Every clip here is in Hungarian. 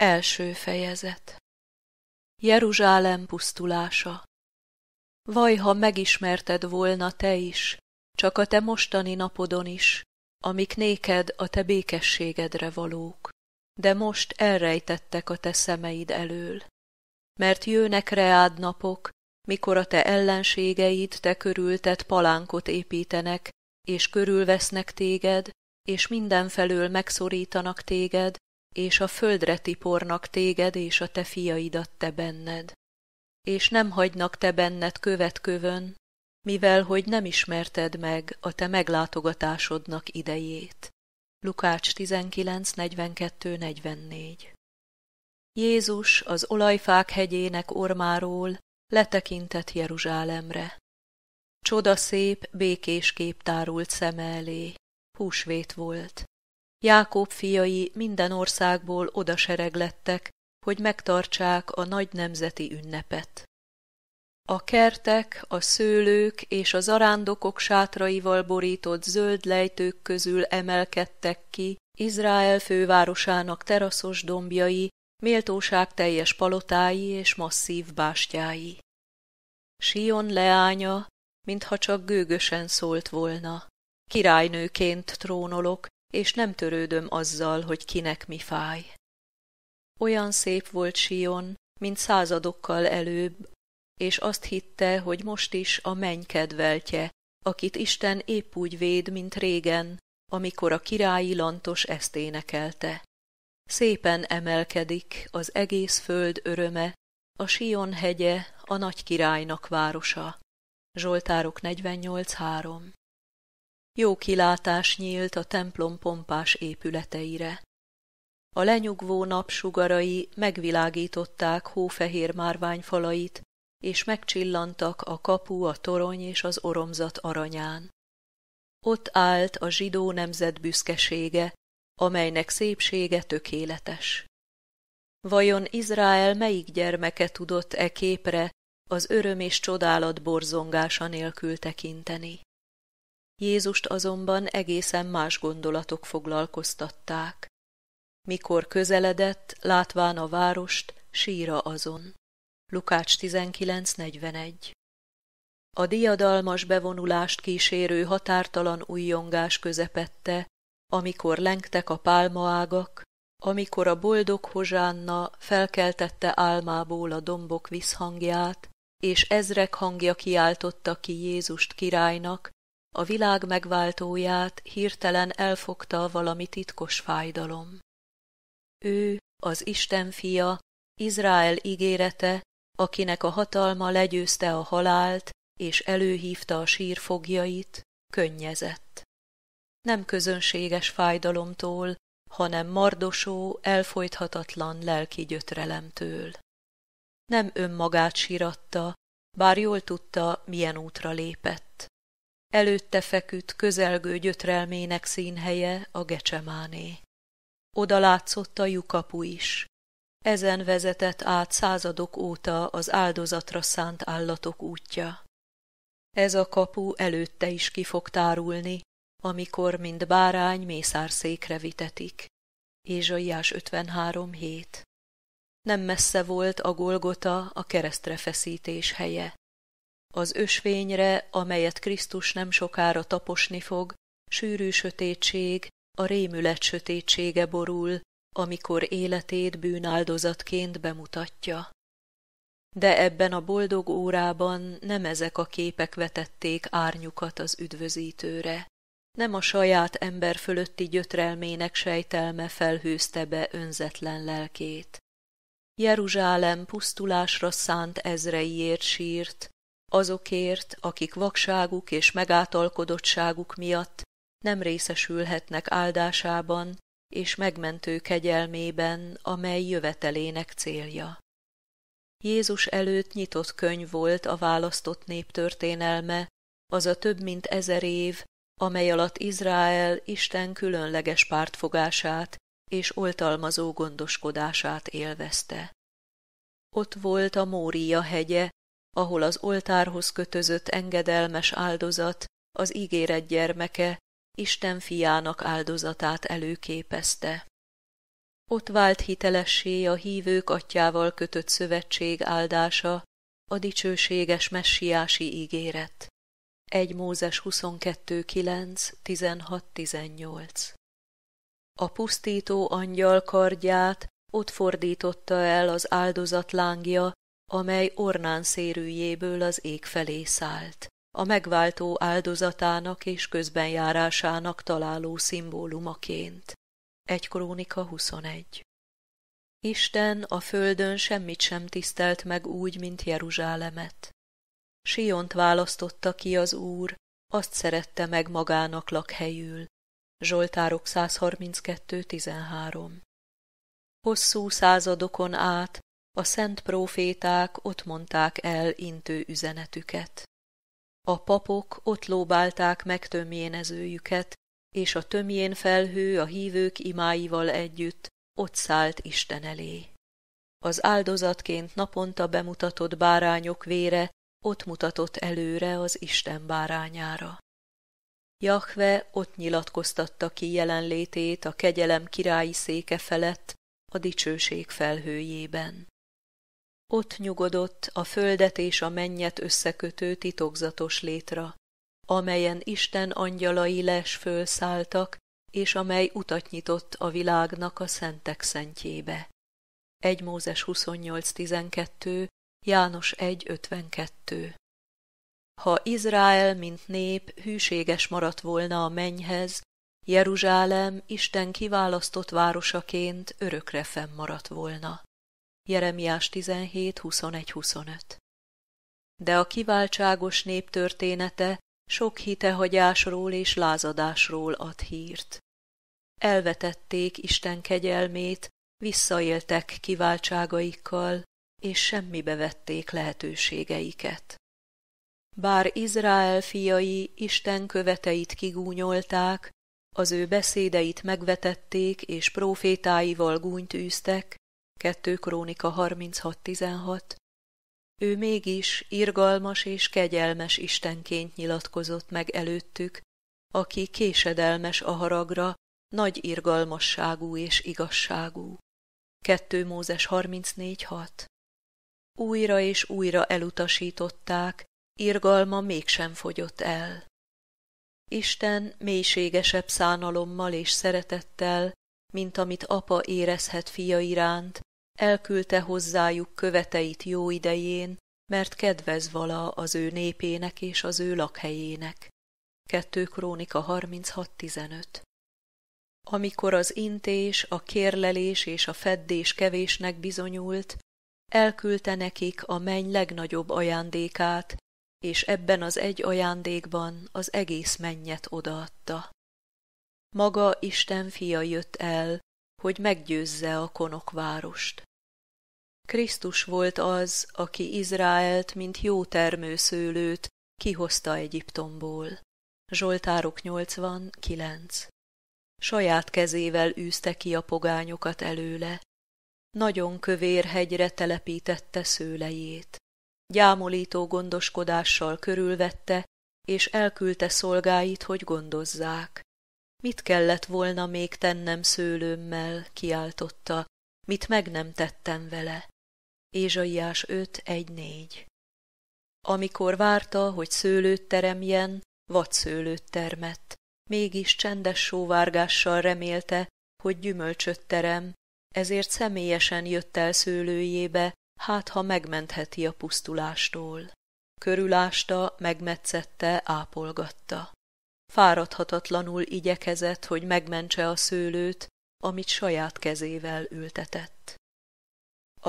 Első fejezet Jeruzsálem pusztulása Vajha megismerted volna te is, csak a te mostani napodon is, amik néked a te békességedre valók, de most elrejtettek a te szemeid elől. Mert jőnek reád napok, mikor a te ellenségeid te körültet palánkot építenek, és körülvesznek téged, és mindenfelől megszorítanak téged, és a földre tipornak téged és a te fiaidat te benned. És nem hagynak te benned követkövön, mivel hogy nem ismerted meg a te meglátogatásodnak idejét. Lukács 19.42.44 Jézus az olajfák hegyének ormáról letekintett Jeruzsálemre. Csodaszép, békés kép tárult szeme elé. Húsvét volt. Jákob fiai minden országból oda sereglettek, hogy megtartsák a nagy nemzeti ünnepet. A kertek, a szőlők és az arándokok sátraival borított zöld lejtők közül emelkedtek ki Izrael fővárosának teraszos dombjai, méltóság teljes palotái és masszív bástyái. Sion leánya, mintha csak gőgösen szólt volna. Királynőként trónolok, és nem törődöm azzal, hogy kinek mi fáj. Olyan szép volt Sion, mint századokkal előbb, és azt hitte, hogy most is a menny kedveltje, akit Isten épp úgy véd, mint régen, amikor a királyi lantos ezt énekelte. Szépen emelkedik az egész föld öröme, a Sion hegye a nagy királynak városa. Zsoltárok 48.3 jó kilátás nyílt a templom pompás épületeire. A lenyugvó napsugarai megvilágították hófehér márványfalait, és megcsillantak a kapu, a torony és az oromzat aranyán. Ott állt a zsidó nemzet büszkesége, amelynek szépsége tökéletes. Vajon Izrael melyik gyermeke tudott e képre az öröm és csodálat borzongása nélkül tekinteni? Jézust azonban egészen más gondolatok foglalkoztatták. Mikor közeledett, látván a várost, síra azon. Lukács 19.41 A diadalmas bevonulást kísérő határtalan újjongás közepette, amikor lengtek a pálmaágak, amikor a boldog hozsánna felkeltette álmából a dombok visszhangját, és ezrek hangja kiáltotta ki Jézust királynak, a világ megváltóját hirtelen elfogta valami titkos fájdalom. Ő, az Isten fia, Izrael ígérete, akinek a hatalma legyőzte a halált, és előhívta a sírfogjait, könnyezett. Nem közönséges fájdalomtól, hanem mardosó, elfolythatatlan lelki gyötrelemtől. Nem önmagát síratta, bár jól tudta, milyen útra lépett. Előtte feküdt közelgő gyötrelmének színhelye a gecsemáné. Oda látszott a lyukapu is. Ezen vezetett át századok óta az áldozatra szánt állatok útja. Ez a kapu előtte is ki fog tárulni, amikor mind bárány mészárszékre vitetik. Ézsaiás 53 hét. Nem messze volt a Golgota a keresztre feszítés helye. Az ösvényre, amelyet Krisztus nem sokára taposni fog, sűrű sötétség, a rémület sötétsége borul, amikor életét bűnáldozatként bemutatja. De ebben a boldog órában nem ezek a képek vetették árnyukat az üdvözítőre. Nem a saját ember fölötti gyötrelmének sejtelme felhőzte be önzetlen lelkét. Jeruzsálem pusztulásra szánt ezreiért sírt, azokért, akik vakságuk és megátalkodottságuk miatt nem részesülhetnek áldásában és megmentő kegyelmében, amely jövetelének célja. Jézus előtt nyitott könyv volt a választott nép történelme, az a több mint ezer év, amely alatt Izrael Isten különleges pártfogását és oltalmazó gondoskodását élvezte. Ott volt a Mória hegye, ahol az oltárhoz kötözött engedelmes áldozat, az ígéret gyermeke, Isten fiának áldozatát előképezte. Ott vált hitelessé a hívők atyával kötött szövetség áldása, a dicsőséges messiási ígéret. 1 Mózes 22 9 16 18 A pusztító angyal kardját ott fordította el az áldozat lángja, amely ornán szérűjéből az ég felé szállt, a megváltó áldozatának és közbenjárásának találó szimbólumaként. Egy krónika 21 Isten a földön semmit sem tisztelt meg úgy, mint Jeruzsálemet. Siont választotta ki az Úr, azt szerette meg magának lakhelyül. Zsoltárok 132.13 Hosszú századokon át a szent proféták ott mondták el intő üzenetüket. A papok ott lóbálták meg tömjénezőjüket, és a tömjén felhő a hívők imáival együtt ott szállt Isten elé. Az áldozatként naponta bemutatott bárányok vére ott mutatott előre az Isten bárányára. Jahve ott nyilatkoztatta ki jelenlétét a kegyelem királyi széke felett, a dicsőség felhőjében. Ott nyugodott a földet és a mennyet összekötő titokzatos létra, amelyen Isten angyalai les fölszálltak, és amely utat nyitott a világnak a szentek szentjébe. 1 Mózes 28.12, János 1.52 Ha Izrael, mint nép, hűséges maradt volna a mennyhez, Jeruzsálem Isten kiválasztott városaként örökre fennmaradt volna. Jeremiás 17, 21-25. De a kiváltságos nép története sok hitehagyásról és lázadásról ad hírt. Elvetették Isten kegyelmét, visszaéltek kiváltságaikkal, és semmibe vették lehetőségeiket. Bár Izrael fiai Isten követeit kigúnyolták, az ő beszédeit megvetették és profétáival űztek, 2 Krónika 36.16, ő mégis irgalmas és kegyelmes Istenként nyilatkozott meg előttük, aki késedelmes a haragra, nagy irgalmasságú és igazságú. 2 Mózes 34.6 Újra és újra elutasították, irgalma mégsem fogyott el. Isten mélységesebb szánalommal és szeretettel, mint amit apa érezhet fia iránt, elküldte hozzájuk követeit jó idején, mert kedvez vala az ő népének és az ő lakhelyének. 2 Krónika 36.15 Amikor az intés, a kérlelés és a feddés kevésnek bizonyult, elküldte nekik a menny legnagyobb ajándékát, és ebben az egy ajándékban az egész mennyet odaadta. Maga Isten fia jött el, hogy meggyőzze a konokvárost. Krisztus volt az, aki Izraelt, mint jó termőszőlőt kihozta Egyiptomból. Zsoltárok 89 Saját kezével űzte ki a pogányokat előle. Nagyon kövér hegyre telepítette szőlejét. Gyámolító gondoskodással körülvette, és elküldte szolgáit, hogy gondozzák. Mit kellett volna még tennem szőlőmmel, kiáltotta, mit meg nem tettem vele. Ézsaiás 5.1.4 Amikor várta, hogy szőlőt teremjen, vagy szőlőt termett, mégis csendes sóvárgással remélte, hogy gyümölcsöt terem, ezért személyesen jött el szőlőjébe, hát ha megmentheti a pusztulástól. Körülásta, megmetszette, ápolgatta. Fáradhatatlanul igyekezett, hogy megmentse a szőlőt, amit saját kezével ültetett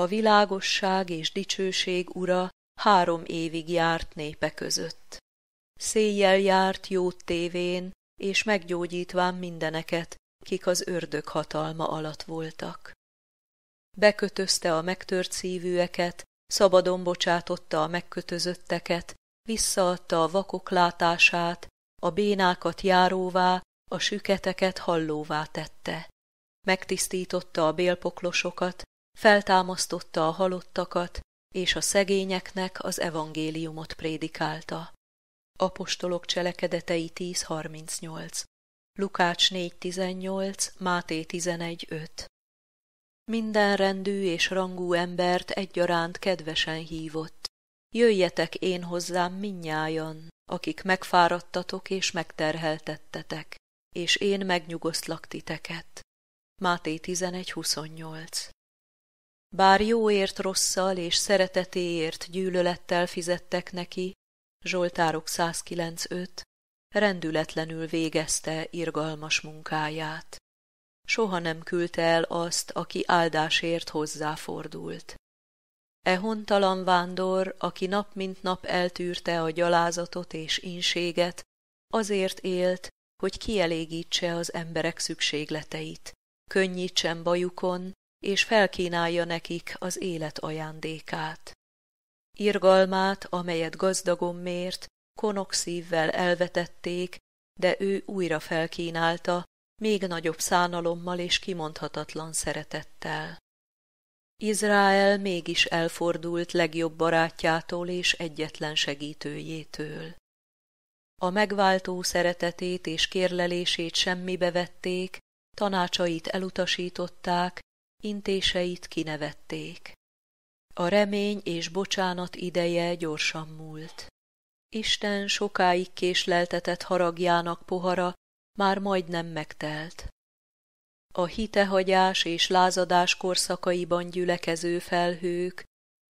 a világosság és dicsőség ura három évig járt népe között. Széjjel járt jót tévén, és meggyógyítván mindeneket, kik az ördög hatalma alatt voltak. Bekötözte a megtört szívűeket, szabadon bocsátotta a megkötözötteket, visszaadta a vakok látását, a bénákat járóvá, a süketeket hallóvá tette. Megtisztította a bélpoklosokat, feltámasztotta a halottakat, és a szegényeknek az evangéliumot prédikálta. Apostolok cselekedetei 10.38 Lukács 4.18, Máté 11.5 Minden rendű és rangú embert egyaránt kedvesen hívott. Jöjjetek én hozzám minnyájan, akik megfáradtatok és megterheltettetek, és én megnyugosztlak titeket. Máté 11.28 bár jóért rosszal és szeretetéért gyűlölettel fizettek neki, Zsoltárok 109.5, rendületlenül végezte irgalmas munkáját. Soha nem küldte el azt, aki áldásért hozzáfordult. E hontalan vándor, aki nap mint nap eltűrte a gyalázatot és inséget, azért élt, hogy kielégítse az emberek szükségleteit, könnyítsen bajukon, és felkínálja nekik az élet ajándékát. Irgalmát, amelyet gazdagom mért, konok szívvel elvetették, de ő újra felkínálta, még nagyobb szánalommal és kimondhatatlan szeretettel. Izrael mégis elfordult legjobb barátjától és egyetlen segítőjétől. A megváltó szeretetét és kérlelését semmibe vették, tanácsait elutasították, intéseit kinevették. A remény és bocsánat ideje gyorsan múlt. Isten sokáig késleltetett haragjának pohara már majdnem megtelt. A hitehagyás és lázadás korszakaiban gyülekező felhők,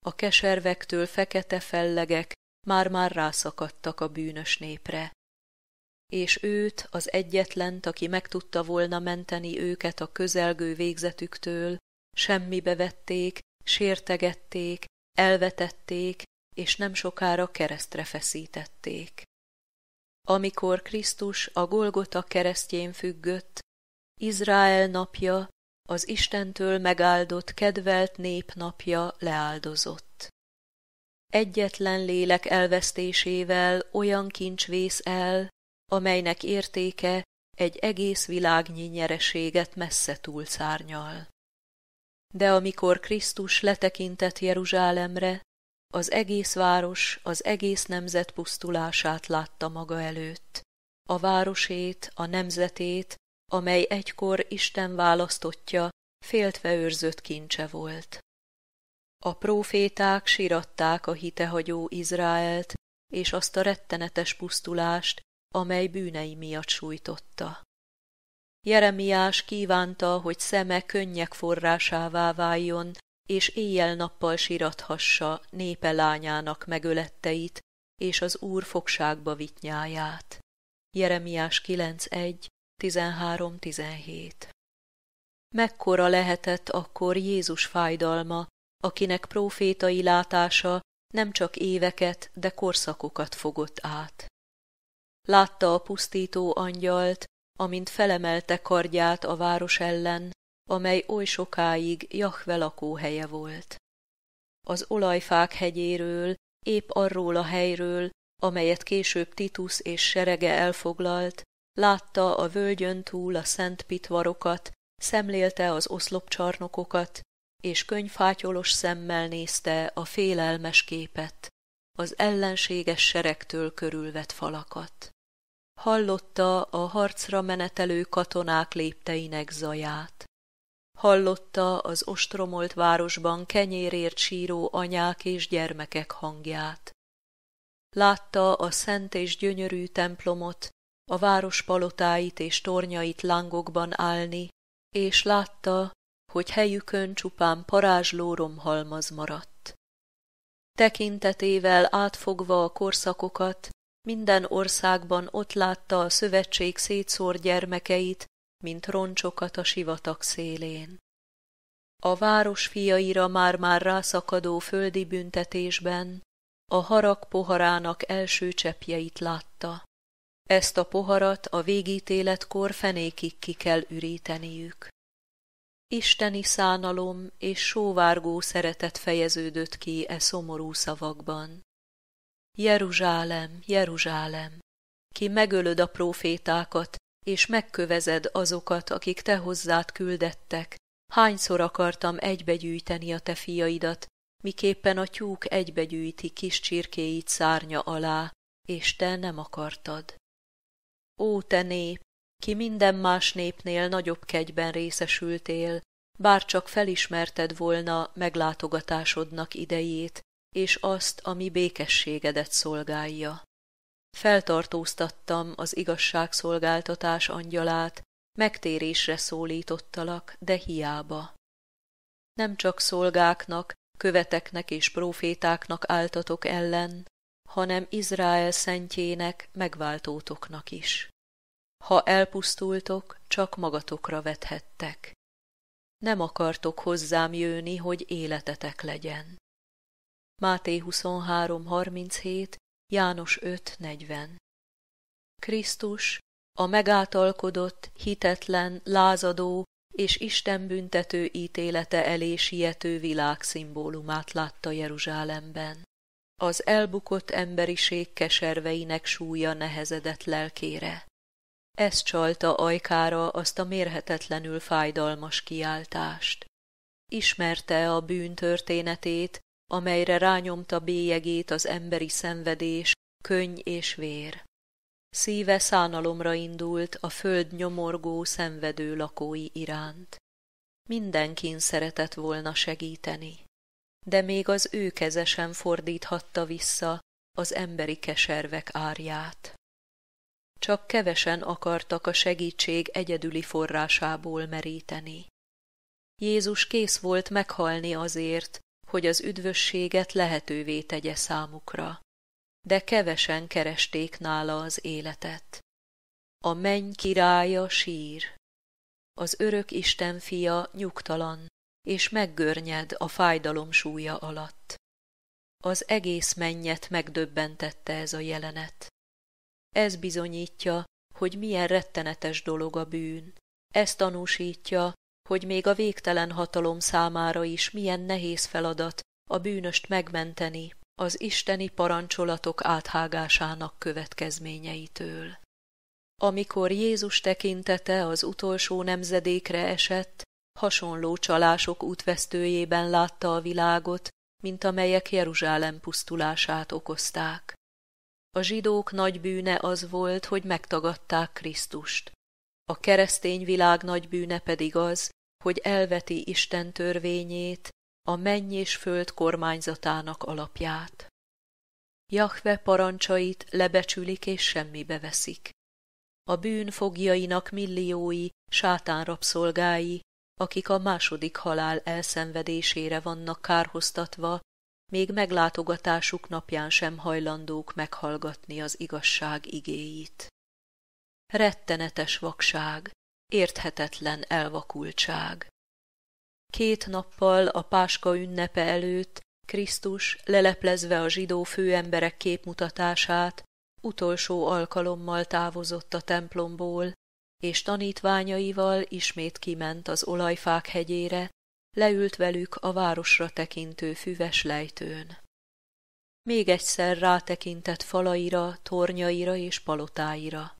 a keservektől fekete fellegek már-már rászakadtak a bűnös népre és őt, az egyetlen, aki meg tudta volna menteni őket a közelgő végzetüktől, semmibe vették, sértegették, elvetették, és nem sokára keresztre feszítették. Amikor Krisztus a Golgota keresztjén függött, Izrael napja, az Istentől megáldott kedvelt nép napja leáldozott. Egyetlen lélek elvesztésével olyan kincs vész el, amelynek értéke egy egész világnyi nyereséget messze szárnyal. De amikor Krisztus letekintett Jeruzsálemre, az egész város, az egész nemzet pusztulását látta maga előtt, a városét, a nemzetét, amely egykor Isten választottja, féltve őrzött kincse volt. A próféták siratták a hitehagyó Izraelt és azt a rettenetes pusztulást, amely bűnei miatt sújtotta. Jeremiás kívánta, hogy szeme könnyek forrásává váljon, és éjjel-nappal sirathassa népe lányának megöletteit és az Úr fogságba vitnyáját. Jeremiás 9.1.13.17 17 Mekkora lehetett akkor Jézus fájdalma, akinek profétai látása nem csak éveket, de korszakokat fogott át. Látta a pusztító angyalt, amint felemelte kardját a város ellen, amely oly sokáig Jahve lakóhelye volt. Az olajfák hegyéről, épp arról a helyről, amelyet később Titus és serege elfoglalt, látta a völgyön túl a szent pitvarokat, szemlélte az oszlopcsarnokokat, és könyvfátyolos szemmel nézte a félelmes képet, az ellenséges seregtől körülvet falakat. Hallotta a harcra menetelő katonák lépteinek zaját. Hallotta az ostromolt városban kenyérért síró anyák és gyermekek hangját. Látta a szent és gyönyörű templomot, a város palotáit és tornyait lángokban állni, és látta, hogy helyükön csupán parázsló romhalmaz maradt. Tekintetével átfogva a korszakokat, minden országban ott látta a szövetség szétszór gyermekeit, mint roncsokat a sivatag szélén. A város fiaira már-már rászakadó földi büntetésben a harag poharának első cseppjeit látta. Ezt a poharat a végítéletkor fenékig ki kell üríteniük. Isteni szánalom és sóvárgó szeretet fejeződött ki e szomorú szavakban. Jeruzsálem, Jeruzsálem, ki megölöd a profétákat, és megkövezed azokat, akik te hozzád küldettek, hányszor akartam egybegyűjteni a te fiaidat, miképpen a tyúk egybegyűjti kis csirkéit szárnya alá, és te nem akartad. Ó, te nép, ki minden más népnél nagyobb kegyben részesültél, bár csak felismerted volna meglátogatásodnak idejét, és azt, ami békességedet szolgálja. Feltartóztattam az igazságszolgáltatás angyalát, megtérésre szólítottalak, de hiába. Nem csak szolgáknak, követeknek és profétáknak áltatok ellen, hanem Izrael szentjének, megváltótoknak is. Ha elpusztultok, csak magatokra vethettek. Nem akartok hozzám jönni, hogy életetek legyen. Máté 23.37, János 5.40 Krisztus, a megáltalkodott, hitetlen, lázadó és Isten büntető ítélete elé siető világ szimbólumát látta Jeruzsálemben. Az elbukott emberiség keserveinek súlya nehezedett lelkére. Ez csalta ajkára azt a mérhetetlenül fájdalmas kiáltást. Ismerte a bűn történetét, amelyre rányomta bélyegét az emberi szenvedés, könny és vér. Szíve szánalomra indult a föld nyomorgó, szenvedő lakói iránt. Mindenkin szeretett volna segíteni, de még az ő kezesen fordíthatta vissza az emberi keservek árját. Csak kevesen akartak a segítség egyedüli forrásából meríteni. Jézus kész volt meghalni azért, hogy az üdvösséget lehetővé tegye számukra, de kevesen keresték nála az életet. A menny királya sír. Az örök Isten fia nyugtalan, és meggörnyed a fájdalom súlya alatt. Az egész mennyet megdöbbentette ez a jelenet. Ez bizonyítja, hogy milyen rettenetes dolog a bűn. Ez tanúsítja, hogy még a végtelen hatalom számára is milyen nehéz feladat a bűnöst megmenteni az isteni parancsolatok áthágásának következményeitől. Amikor Jézus tekintete az utolsó nemzedékre esett, hasonló csalások útvesztőjében látta a világot, mint amelyek Jeruzsálem pusztulását okozták. A zsidók nagy bűne az volt, hogy megtagadták Krisztust. A keresztény világ nagy bűne pedig az, hogy elveti Isten törvényét, a menny és föld kormányzatának alapját. Jahve parancsait lebecsülik és semmibe veszik. A bűn fogjainak milliói, sátán rabszolgái, akik a második halál elszenvedésére vannak kárhoztatva, még meglátogatásuk napján sem hajlandók meghallgatni az igazság igéit. Rettenetes vakság, érthetetlen elvakultság. Két nappal a páska ünnepe előtt Krisztus, leleplezve a zsidó főemberek képmutatását, utolsó alkalommal távozott a templomból, és tanítványaival ismét kiment az olajfák hegyére, leült velük a városra tekintő füves lejtőn. Még egyszer rátekintett falaira, tornyaira és palotáira.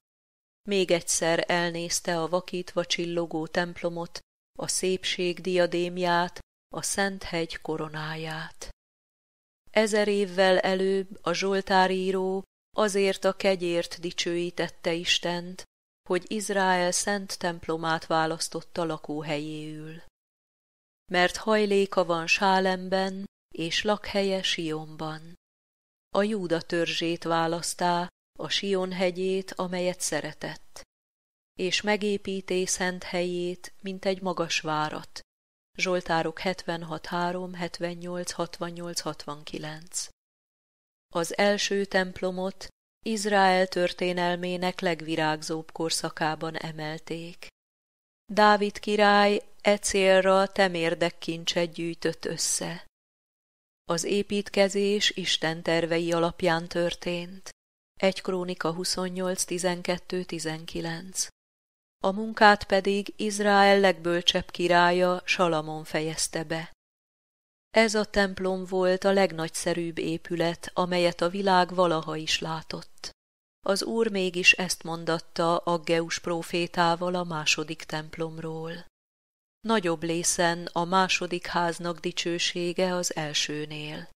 Még egyszer elnézte a vakítva csillogó templomot, a szépség diadémját, a Szenthegy koronáját. Ezer évvel előbb a Zsoltáríró azért a kegyért dicsőítette Istent, hogy Izrael szent templomát választotta lakóhelyéül mert hajléka van Sálemben, és lakhelye Sionban. A Júda törzsét választá, a Sion hegyét, amelyet szeretett, és megépíté szent helyét, mint egy magas várat. Zsoltárok 76 3, 78, 68, 69 Az első templomot Izrael történelmének legvirágzóbb korszakában emelték. Dávid király E célra temérdekkincset gyűjtött össze. Az építkezés Isten tervei alapján történt. 1 Krónika 28.12.19 A munkát pedig Izrael legbölcsebb királya Salamon fejezte be. Ez a templom volt a legnagyszerűbb épület, amelyet a világ valaha is látott. Az úr mégis ezt mondatta Aggeus prófétával a második templomról. Nagyobb lészen a második háznak dicsősége az elsőnél.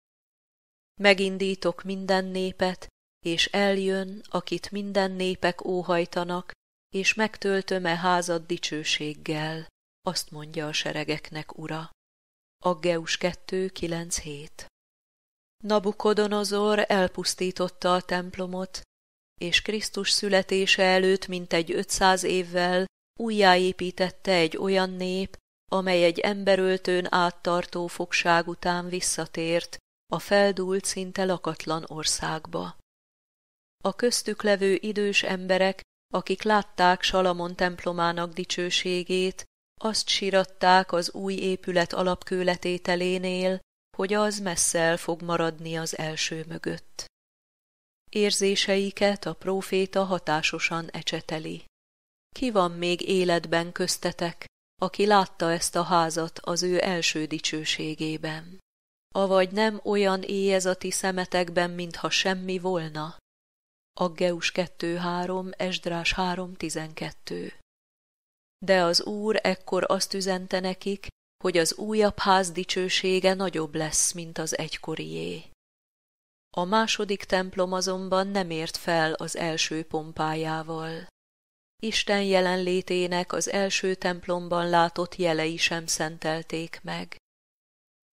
Megindítok minden népet, és eljön, akit minden népek óhajtanak, és megtöltöm-e házad dicsőséggel, azt mondja a seregeknek ura. Aggeus 2.9.7 Nabukodonozor elpusztította a templomot, és Krisztus születése előtt mintegy 500 évvel újjáépítette egy olyan nép, amely egy emberöltőn áttartó fogság után visszatért a feldúlt szinte lakatlan országba. A köztük levő idős emberek, akik látták Salamon templomának dicsőségét, azt síratták az új épület alapkőletételénél, hogy az messze el fog maradni az első mögött. Érzéseiket a próféta hatásosan ecseteli. Ki van még életben köztetek, aki látta ezt a házat az ő első dicsőségében? Avagy nem olyan éjezati szemetekben, mintha semmi volna? Aggeus 2.3, Esdrás 3.12 De az Úr ekkor azt üzente nekik, hogy az újabb ház dicsősége nagyobb lesz, mint az egykorié. A második templom azonban nem ért fel az első pompájával. Isten jelenlétének az első templomban látott jelei sem szentelték meg.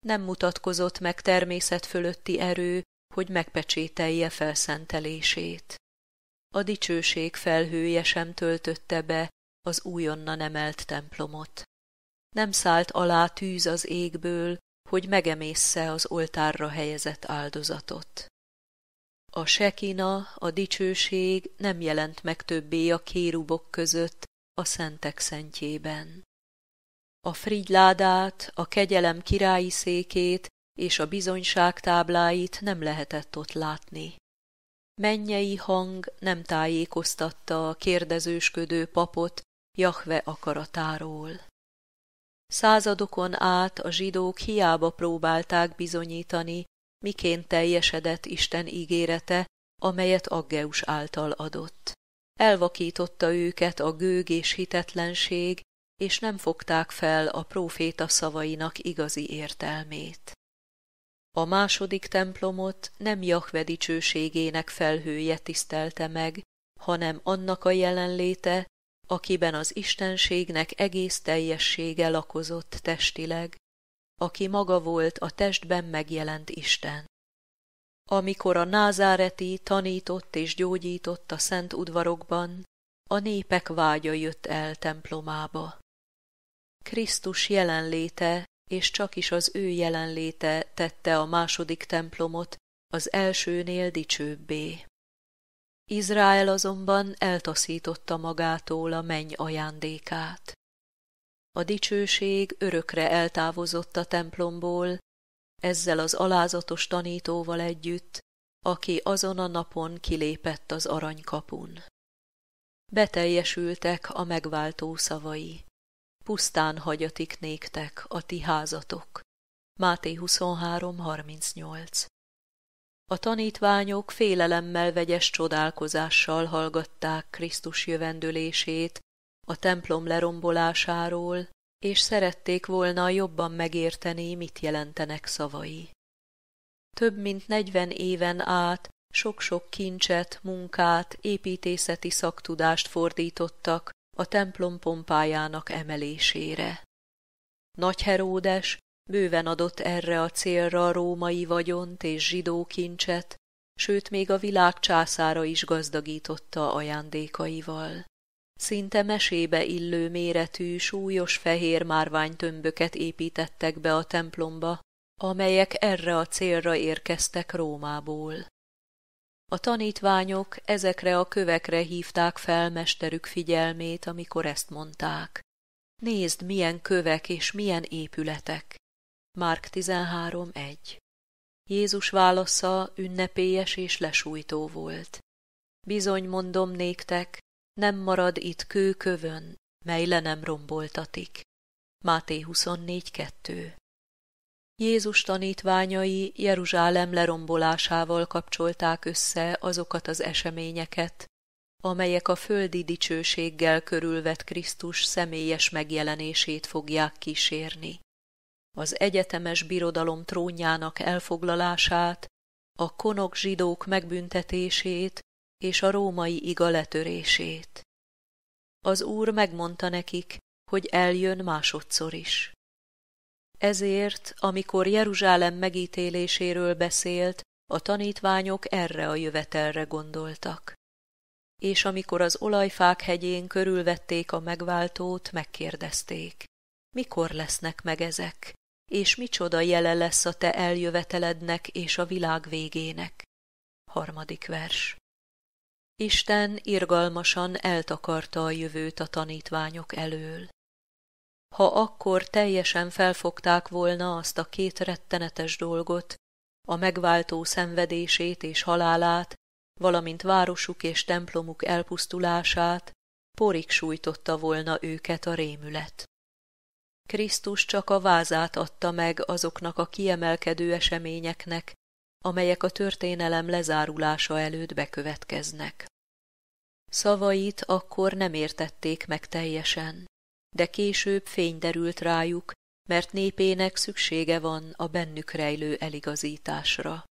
Nem mutatkozott meg természet fölötti erő, hogy megpecsételje felszentelését. A dicsőség felhője sem töltötte be az újonnan emelt templomot. Nem szállt alá tűz az égből, hogy megemészse az oltárra helyezett áldozatot. A sekina, a dicsőség nem jelent meg többé a kérubok között, a szentek szentjében. A frigyládát, a kegyelem királyi székét és a bizonyság tábláit nem lehetett ott látni. Mennyei hang nem tájékoztatta a kérdezősködő papot Jahve akaratáról. Századokon át a zsidók hiába próbálták bizonyítani, miként teljesedett Isten ígérete, amelyet Aggeus által adott. Elvakította őket a gőg és hitetlenség, és nem fogták fel a próféta szavainak igazi értelmét. A második templomot nem jahvedicsőségének felhője tisztelte meg, hanem annak a jelenléte, akiben az Istenségnek egész teljessége lakozott testileg, aki maga volt a testben megjelent Isten. Amikor a názáreti tanított és gyógyított a szent udvarokban, a népek vágya jött el templomába. Krisztus jelenléte és csak is az ő jelenléte tette a második templomot az elsőnél dicsőbbé. Izrael azonban eltaszította magától a menny ajándékát. A dicsőség örökre eltávozott a templomból, ezzel az alázatos tanítóval együtt, aki azon a napon kilépett az aranykapun. Beteljesültek a megváltó szavai. Pusztán hagyatik néktek a ti házatok. Máté 23.38 A tanítványok félelemmel vegyes csodálkozással hallgatták Krisztus jövendőlését, a templom lerombolásáról, és szerették volna jobban megérteni, mit jelentenek szavai. Több mint negyven éven át sok-sok kincset, munkát, építészeti szaktudást fordítottak a templom pompájának emelésére. Nagy Heródes bőven adott erre a célra római vagyont és zsidó kincset, sőt még a világ császára is gazdagította ajándékaival. Szinte mesébe illő méretű, súlyos fehér márványtömböket építettek be a templomba, amelyek erre a célra érkeztek Rómából. A tanítványok ezekre a kövekre hívták fel mesterük figyelmét, amikor ezt mondták. Nézd, milyen kövek és milyen épületek! Márk 13.1 Jézus válasza ünnepélyes és lesújtó volt. Bizony mondom néktek, nem marad itt kőkövön, mely le nem romboltatik. Máté 24.2 Jézus tanítványai Jeruzsálem lerombolásával kapcsolták össze azokat az eseményeket, amelyek a földi dicsőséggel körülvett Krisztus személyes megjelenését fogják kísérni. Az egyetemes birodalom trónjának elfoglalását, a konok zsidók megbüntetését és a római iga letörését. Az úr megmondta nekik, hogy eljön másodszor is. Ezért, amikor Jeruzsálem megítéléséről beszélt, a tanítványok erre a jövetelre gondoltak. És amikor az olajfák hegyén körülvették a megváltót, megkérdezték, mikor lesznek meg ezek, és micsoda jele lesz a te eljövetelednek és a világ végének. Harmadik vers. Isten irgalmasan eltakarta a jövőt a tanítványok elől. Ha akkor teljesen felfogták volna azt a két rettenetes dolgot, a megváltó szenvedését és halálát, valamint városuk és templomuk elpusztulását, porig sújtotta volna őket a rémület. Krisztus csak a vázát adta meg azoknak a kiemelkedő eseményeknek, amelyek a történelem lezárulása előtt bekövetkeznek. Szavait akkor nem értették meg teljesen, de később fény derült rájuk, mert népének szüksége van a bennük rejlő eligazításra.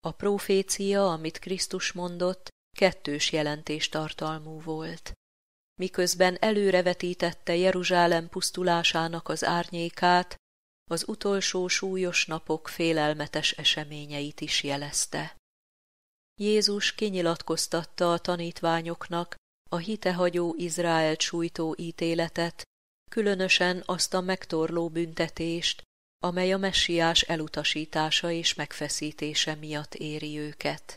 A profécia, amit Krisztus mondott, kettős jelentés tartalmú volt. Miközben előrevetítette Jeruzsálem pusztulásának az árnyékát, az utolsó súlyos napok félelmetes eseményeit is jelezte. Jézus kinyilatkoztatta a tanítványoknak a hitehagyó Izrael sújtó ítéletet, különösen azt a megtorló büntetést, amely a messiás elutasítása és megfeszítése miatt éri őket.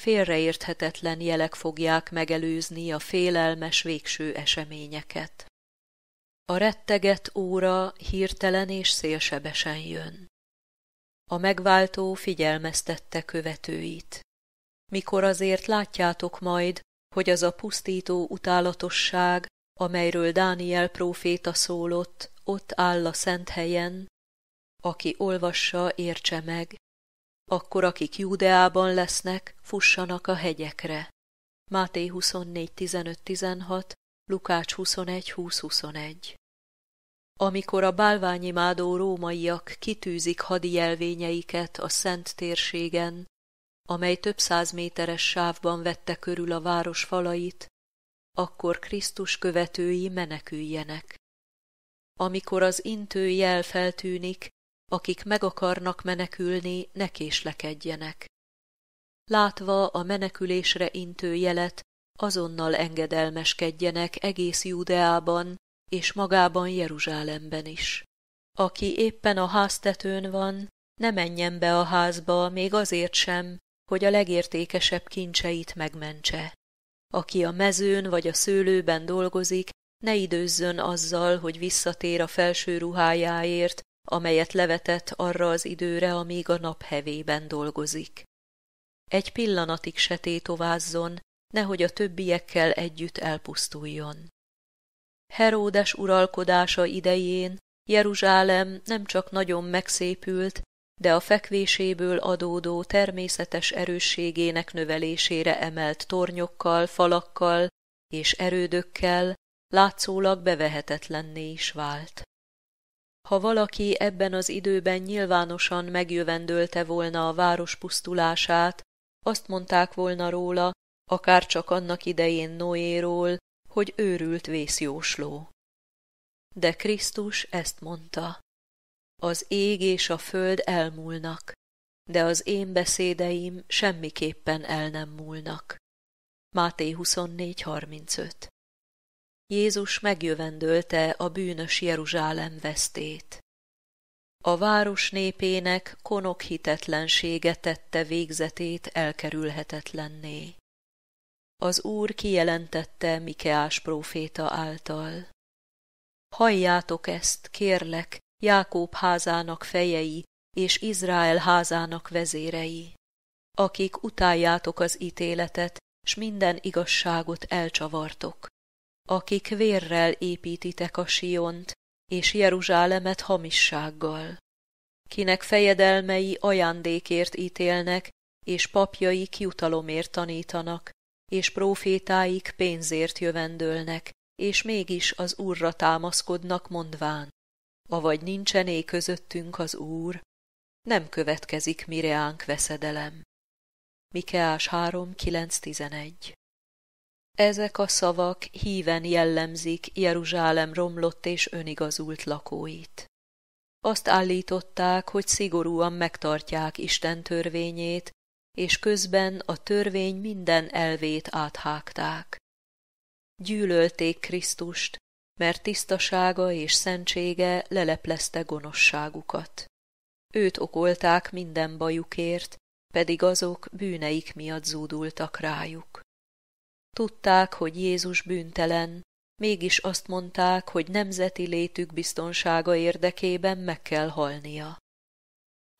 Félreérthetetlen jelek fogják megelőzni a félelmes végső eseményeket. A retteget óra hirtelen és szélsebesen jön. A megváltó figyelmeztette követőit. Mikor azért látjátok majd, hogy az a pusztító utálatosság, amelyről Dániel próféta szólott, ott áll a szent helyen, aki olvassa, értse meg, akkor akik Júdeában lesznek, fussanak a hegyekre. Máté 24.15-16, Lukács 21.20.21 Amikor a bálványimádó rómaiak kitűzik hadi jelvényeiket a szent térségen, amely több száz méteres sávban vette körül a város falait, akkor Krisztus követői meneküljenek. Amikor az intő jel feltűnik, akik meg akarnak menekülni, ne késlekedjenek. Látva a menekülésre intő jelet, azonnal engedelmeskedjenek egész Júdeában és magában Jeruzsálemben is. Aki éppen a háztetőn van, ne menjen be a házba még azért sem, hogy a legértékesebb kincseit megmentse. Aki a mezőn vagy a szőlőben dolgozik, ne időzzön azzal, hogy visszatér a felső ruhájáért, amelyet levetett arra az időre, amíg a nap hevében dolgozik. Egy pillanatig se tétovázzon, nehogy a többiekkel együtt elpusztuljon. Heródes uralkodása idején Jeruzsálem nem csak nagyon megszépült, de a fekvéséből adódó természetes erősségének növelésére emelt tornyokkal, falakkal és erődökkel látszólag bevehetetlenné is vált. Ha valaki ebben az időben nyilvánosan megjövendölte volna a város pusztulását, azt mondták volna róla, akár csak annak idején Noéról, hogy őrült vészjósló. De Krisztus ezt mondta, az ég és a föld elmúlnak, de az én beszédeim semmiképpen el nem múlnak. Máté 24.35 Jézus megjövendölte a bűnös Jeruzsálem vesztét. A város népének konok hitetlensége tette végzetét elkerülhetetlenné. Az Úr kijelentette Mikeás próféta által. Halljátok ezt, kérlek, Jákób házának fejei és Izrael házának vezérei, akik utáljátok az ítéletet, s minden igazságot elcsavartok, akik vérrel építitek a Siont, és Jeruzsálemet hamissággal, kinek fejedelmei ajándékért ítélnek, és papjaik jutalomért tanítanak, és prófétáik pénzért jövendőlnek, és mégis az Úrra támaszkodnak mondván. Avagy nincsené közöttünk az Úr, nem következik mireánk veszedelem. Mikeás 3.9.11 Ezek a szavak híven jellemzik Jeruzsálem romlott és önigazult lakóit. Azt állították, hogy szigorúan megtartják Isten törvényét, és közben a törvény minden elvét áthágták. Gyűlölték Krisztust, mert tisztasága és szentsége leleplezte gonoszságukat. Őt okolták minden bajukért, pedig azok bűneik miatt zúdultak rájuk. Tudták, hogy Jézus bűntelen, mégis azt mondták, hogy nemzeti létük biztonsága érdekében meg kell halnia.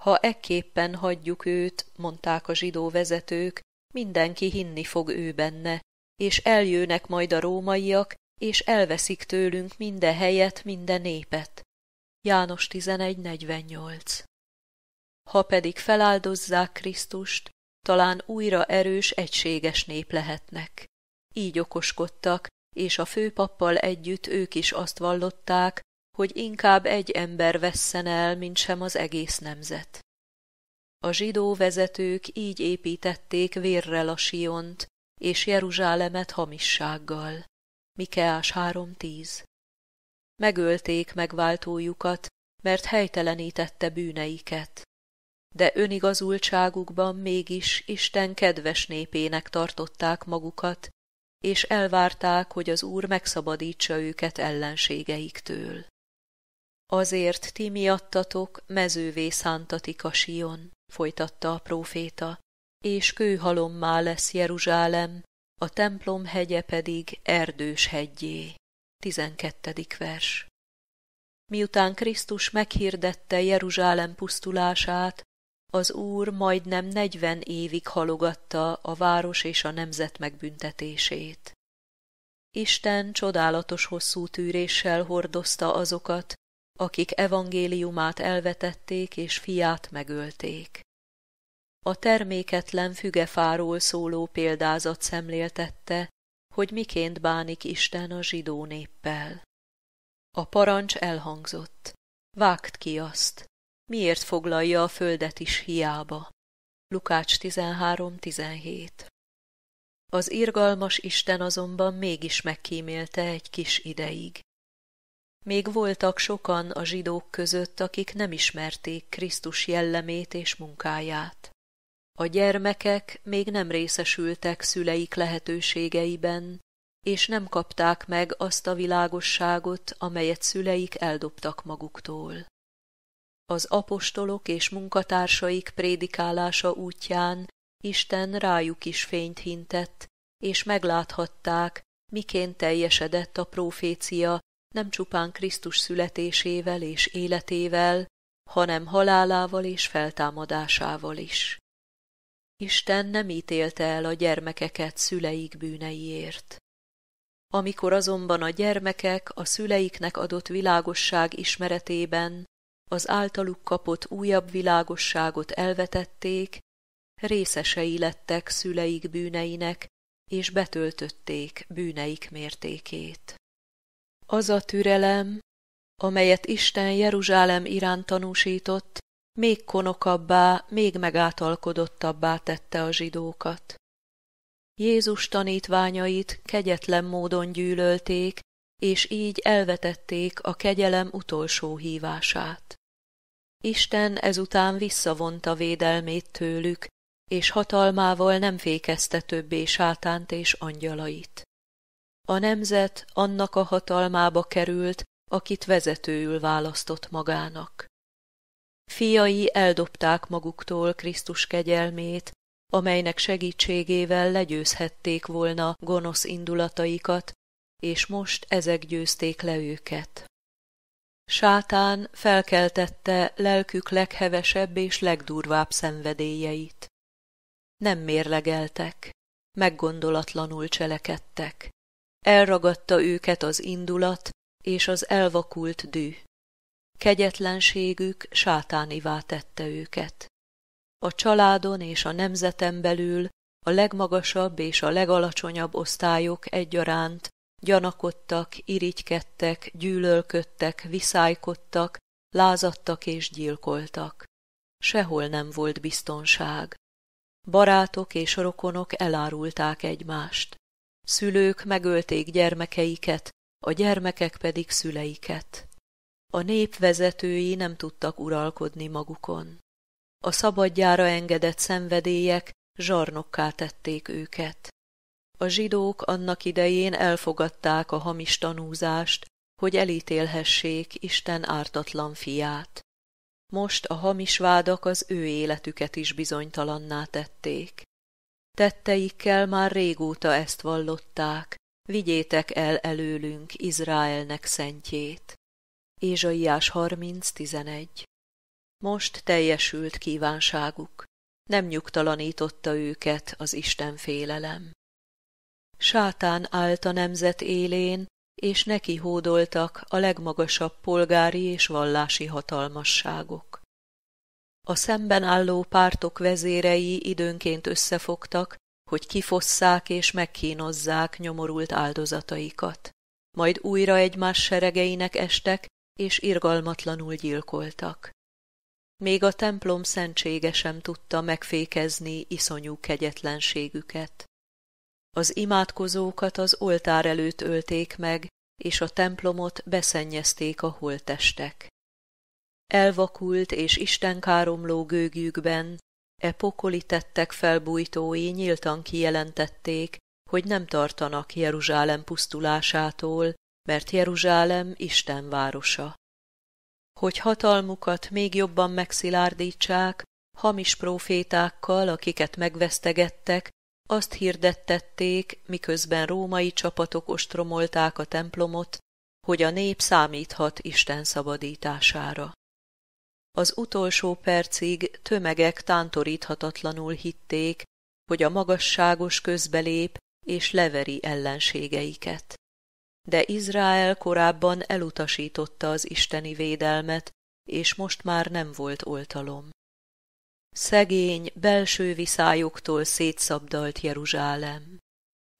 Ha ekképpen hagyjuk őt, mondták a zsidó vezetők, mindenki hinni fog ő benne, és eljönnek majd a rómaiak, és elveszik tőlünk minden helyet, minden népet. János 11.48 Ha pedig feláldozzák Krisztust, talán újra erős, egységes nép lehetnek. Így okoskodtak, és a főpappal együtt ők is azt vallották, hogy inkább egy ember vesszen el, mint sem az egész nemzet. A zsidó vezetők így építették vérrel a Siont, és Jeruzsálemet hamissággal. Mikeás 3.10 Megölték megváltójukat, mert helytelenítette bűneiket. De önigazultságukban mégis Isten kedves népének tartották magukat, és elvárták, hogy az Úr megszabadítsa őket ellenségeiktől. Azért ti miattatok mezővé szántatik a Sion, folytatta a próféta, és kőhalommá lesz Jeruzsálem, a templom hegye pedig erdős hegyé. 12. vers Miután Krisztus meghirdette Jeruzsálem pusztulását, az Úr majdnem negyven évig halogatta a város és a nemzet megbüntetését. Isten csodálatos hosszú tűréssel hordozta azokat, akik evangéliumát elvetették és fiát megölték. A terméketlen fügefáról szóló példázat szemléltette, hogy miként bánik Isten a zsidó néppel. A parancs elhangzott. Vágd ki azt, miért foglalja a földet is hiába. Lukács 13.17 Az irgalmas Isten azonban mégis megkímélte egy kis ideig. Még voltak sokan a zsidók között, akik nem ismerték Krisztus jellemét és munkáját. A gyermekek még nem részesültek szüleik lehetőségeiben, és nem kapták meg azt a világosságot, amelyet szüleik eldobtak maguktól. Az apostolok és munkatársaik prédikálása útján Isten rájuk is fényt hintett, és megláthatták, miként teljesedett a profécia nem csupán Krisztus születésével és életével, hanem halálával és feltámadásával is. Isten nem ítélte el a gyermekeket szüleik bűneiért. Amikor azonban a gyermekek a szüleiknek adott világosság ismeretében az általuk kapott újabb világosságot elvetették, részesei lettek szüleik bűneinek, és betöltötték bűneik mértékét. Az a türelem, amelyet Isten Jeruzsálem iránt tanúsított, még konokabbá, még megátalkodottabbá tette a zsidókat. Jézus tanítványait kegyetlen módon gyűlölték, és így elvetették a kegyelem utolsó hívását. Isten ezután visszavonta védelmét tőlük, és hatalmával nem fékezte többé sátánt és angyalait. A nemzet annak a hatalmába került, akit vezetőül választott magának. Fiai eldobták maguktól Krisztus kegyelmét, amelynek segítségével legyőzhették volna gonosz indulataikat, és most ezek győzték le őket. Sátán felkeltette lelkük leghevesebb és legdurvább szenvedélyeit. Nem mérlegeltek, meggondolatlanul cselekedtek elragadta őket az indulat és az elvakult dű. Kegyetlenségük sátánivá tette őket. A családon és a nemzeten belül a legmagasabb és a legalacsonyabb osztályok egyaránt gyanakodtak, irigykedtek, gyűlölködtek, viszálykodtak, lázadtak és gyilkoltak. Sehol nem volt biztonság. Barátok és rokonok elárulták egymást. Szülők megölték gyermekeiket, a gyermekek pedig szüleiket. A nép vezetői nem tudtak uralkodni magukon. A szabadjára engedett szenvedélyek zsarnokká tették őket. A zsidók annak idején elfogadták a hamis tanúzást, hogy elítélhessék Isten ártatlan fiát. Most a hamis vádak az ő életüket is bizonytalanná tették. Tetteikkel már régóta ezt vallották, vigyétek el előlünk Izraelnek szentjét. Ézsaiás 30.11 Most teljesült kívánságuk, nem nyugtalanította őket az Isten félelem. Sátán állt a nemzet élén, és neki hódoltak a legmagasabb polgári és vallási hatalmasságok. A szemben álló pártok vezérei időnként összefogtak, hogy kifosszák és megkínozzák nyomorult áldozataikat. Majd újra egymás seregeinek estek, és irgalmatlanul gyilkoltak. Még a templom szentsége sem tudta megfékezni iszonyú kegyetlenségüket. Az imádkozókat az oltár előtt ölték meg, és a templomot beszennyezték a holtestek. Elvakult és istenkáromló gőgjükben e pokoli tettek felbújtói nyíltan kijelentették, hogy nem tartanak Jeruzsálem pusztulásától, mert Jeruzsálem Isten városa. Hogy hatalmukat még jobban megszilárdítsák, hamis profétákkal, akiket megvesztegettek, azt hirdettették, miközben római csapatok ostromolták a templomot, hogy a nép számíthat Isten szabadítására. Az utolsó percig tömegek tántoríthatatlanul hitték, hogy a magasságos közbelép és leveri ellenségeiket. De Izrael korábban elutasította az isteni védelmet, és most már nem volt oltalom. Szegény, belső viszályoktól szétszabdalt Jeruzsálem.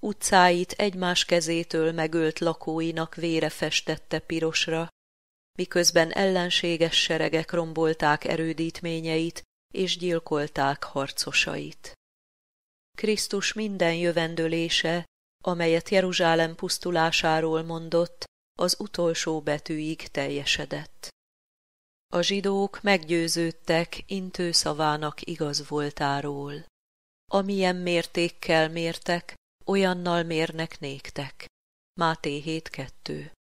Utcáit egymás kezétől megölt lakóinak vére festette pirosra, miközben ellenséges seregek rombolták erődítményeit és gyilkolták harcosait. Krisztus minden jövendőlése, amelyet Jeruzsálem pusztulásáról mondott, az utolsó betűig teljesedett. A zsidók meggyőződtek intő szavának igaz voltáról. Amilyen mértékkel mértek, olyannal mérnek néktek. Máté 7.2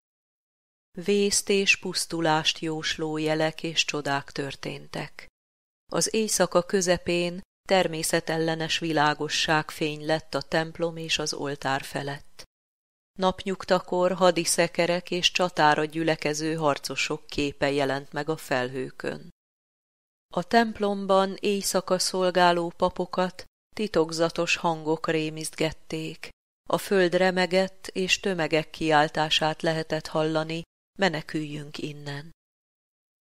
Vészt és pusztulást jósló jelek és csodák történtek. Az éjszaka közepén természetellenes világosság fény lett a templom és az oltár felett. Napnyugtakor hadiszekerek és csatára gyülekező harcosok képe jelent meg a felhőkön. A templomban éjszaka szolgáló papokat titokzatos hangok rémizgették. A föld remegett, és tömegek kiáltását lehetett hallani, meneküljünk innen.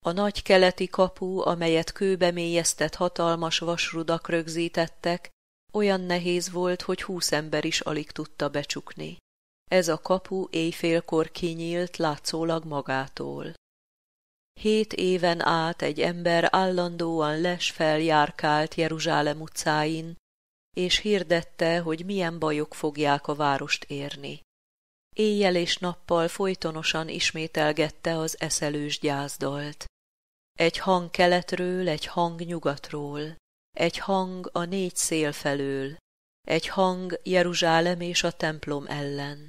A nagy keleti kapu, amelyet kőbe mélyeztett hatalmas vasrudak rögzítettek, olyan nehéz volt, hogy húsz ember is alig tudta becsukni. Ez a kapu éjfélkor kinyílt látszólag magától. Hét éven át egy ember állandóan lesfel járkált Jeruzsálem utcáin, és hirdette, hogy milyen bajok fogják a várost érni éjjel és nappal folytonosan ismételgette az eszelős gyászdalt. Egy hang keletről, egy hang nyugatról, egy hang a négy szél felől, egy hang Jeruzsálem és a templom ellen,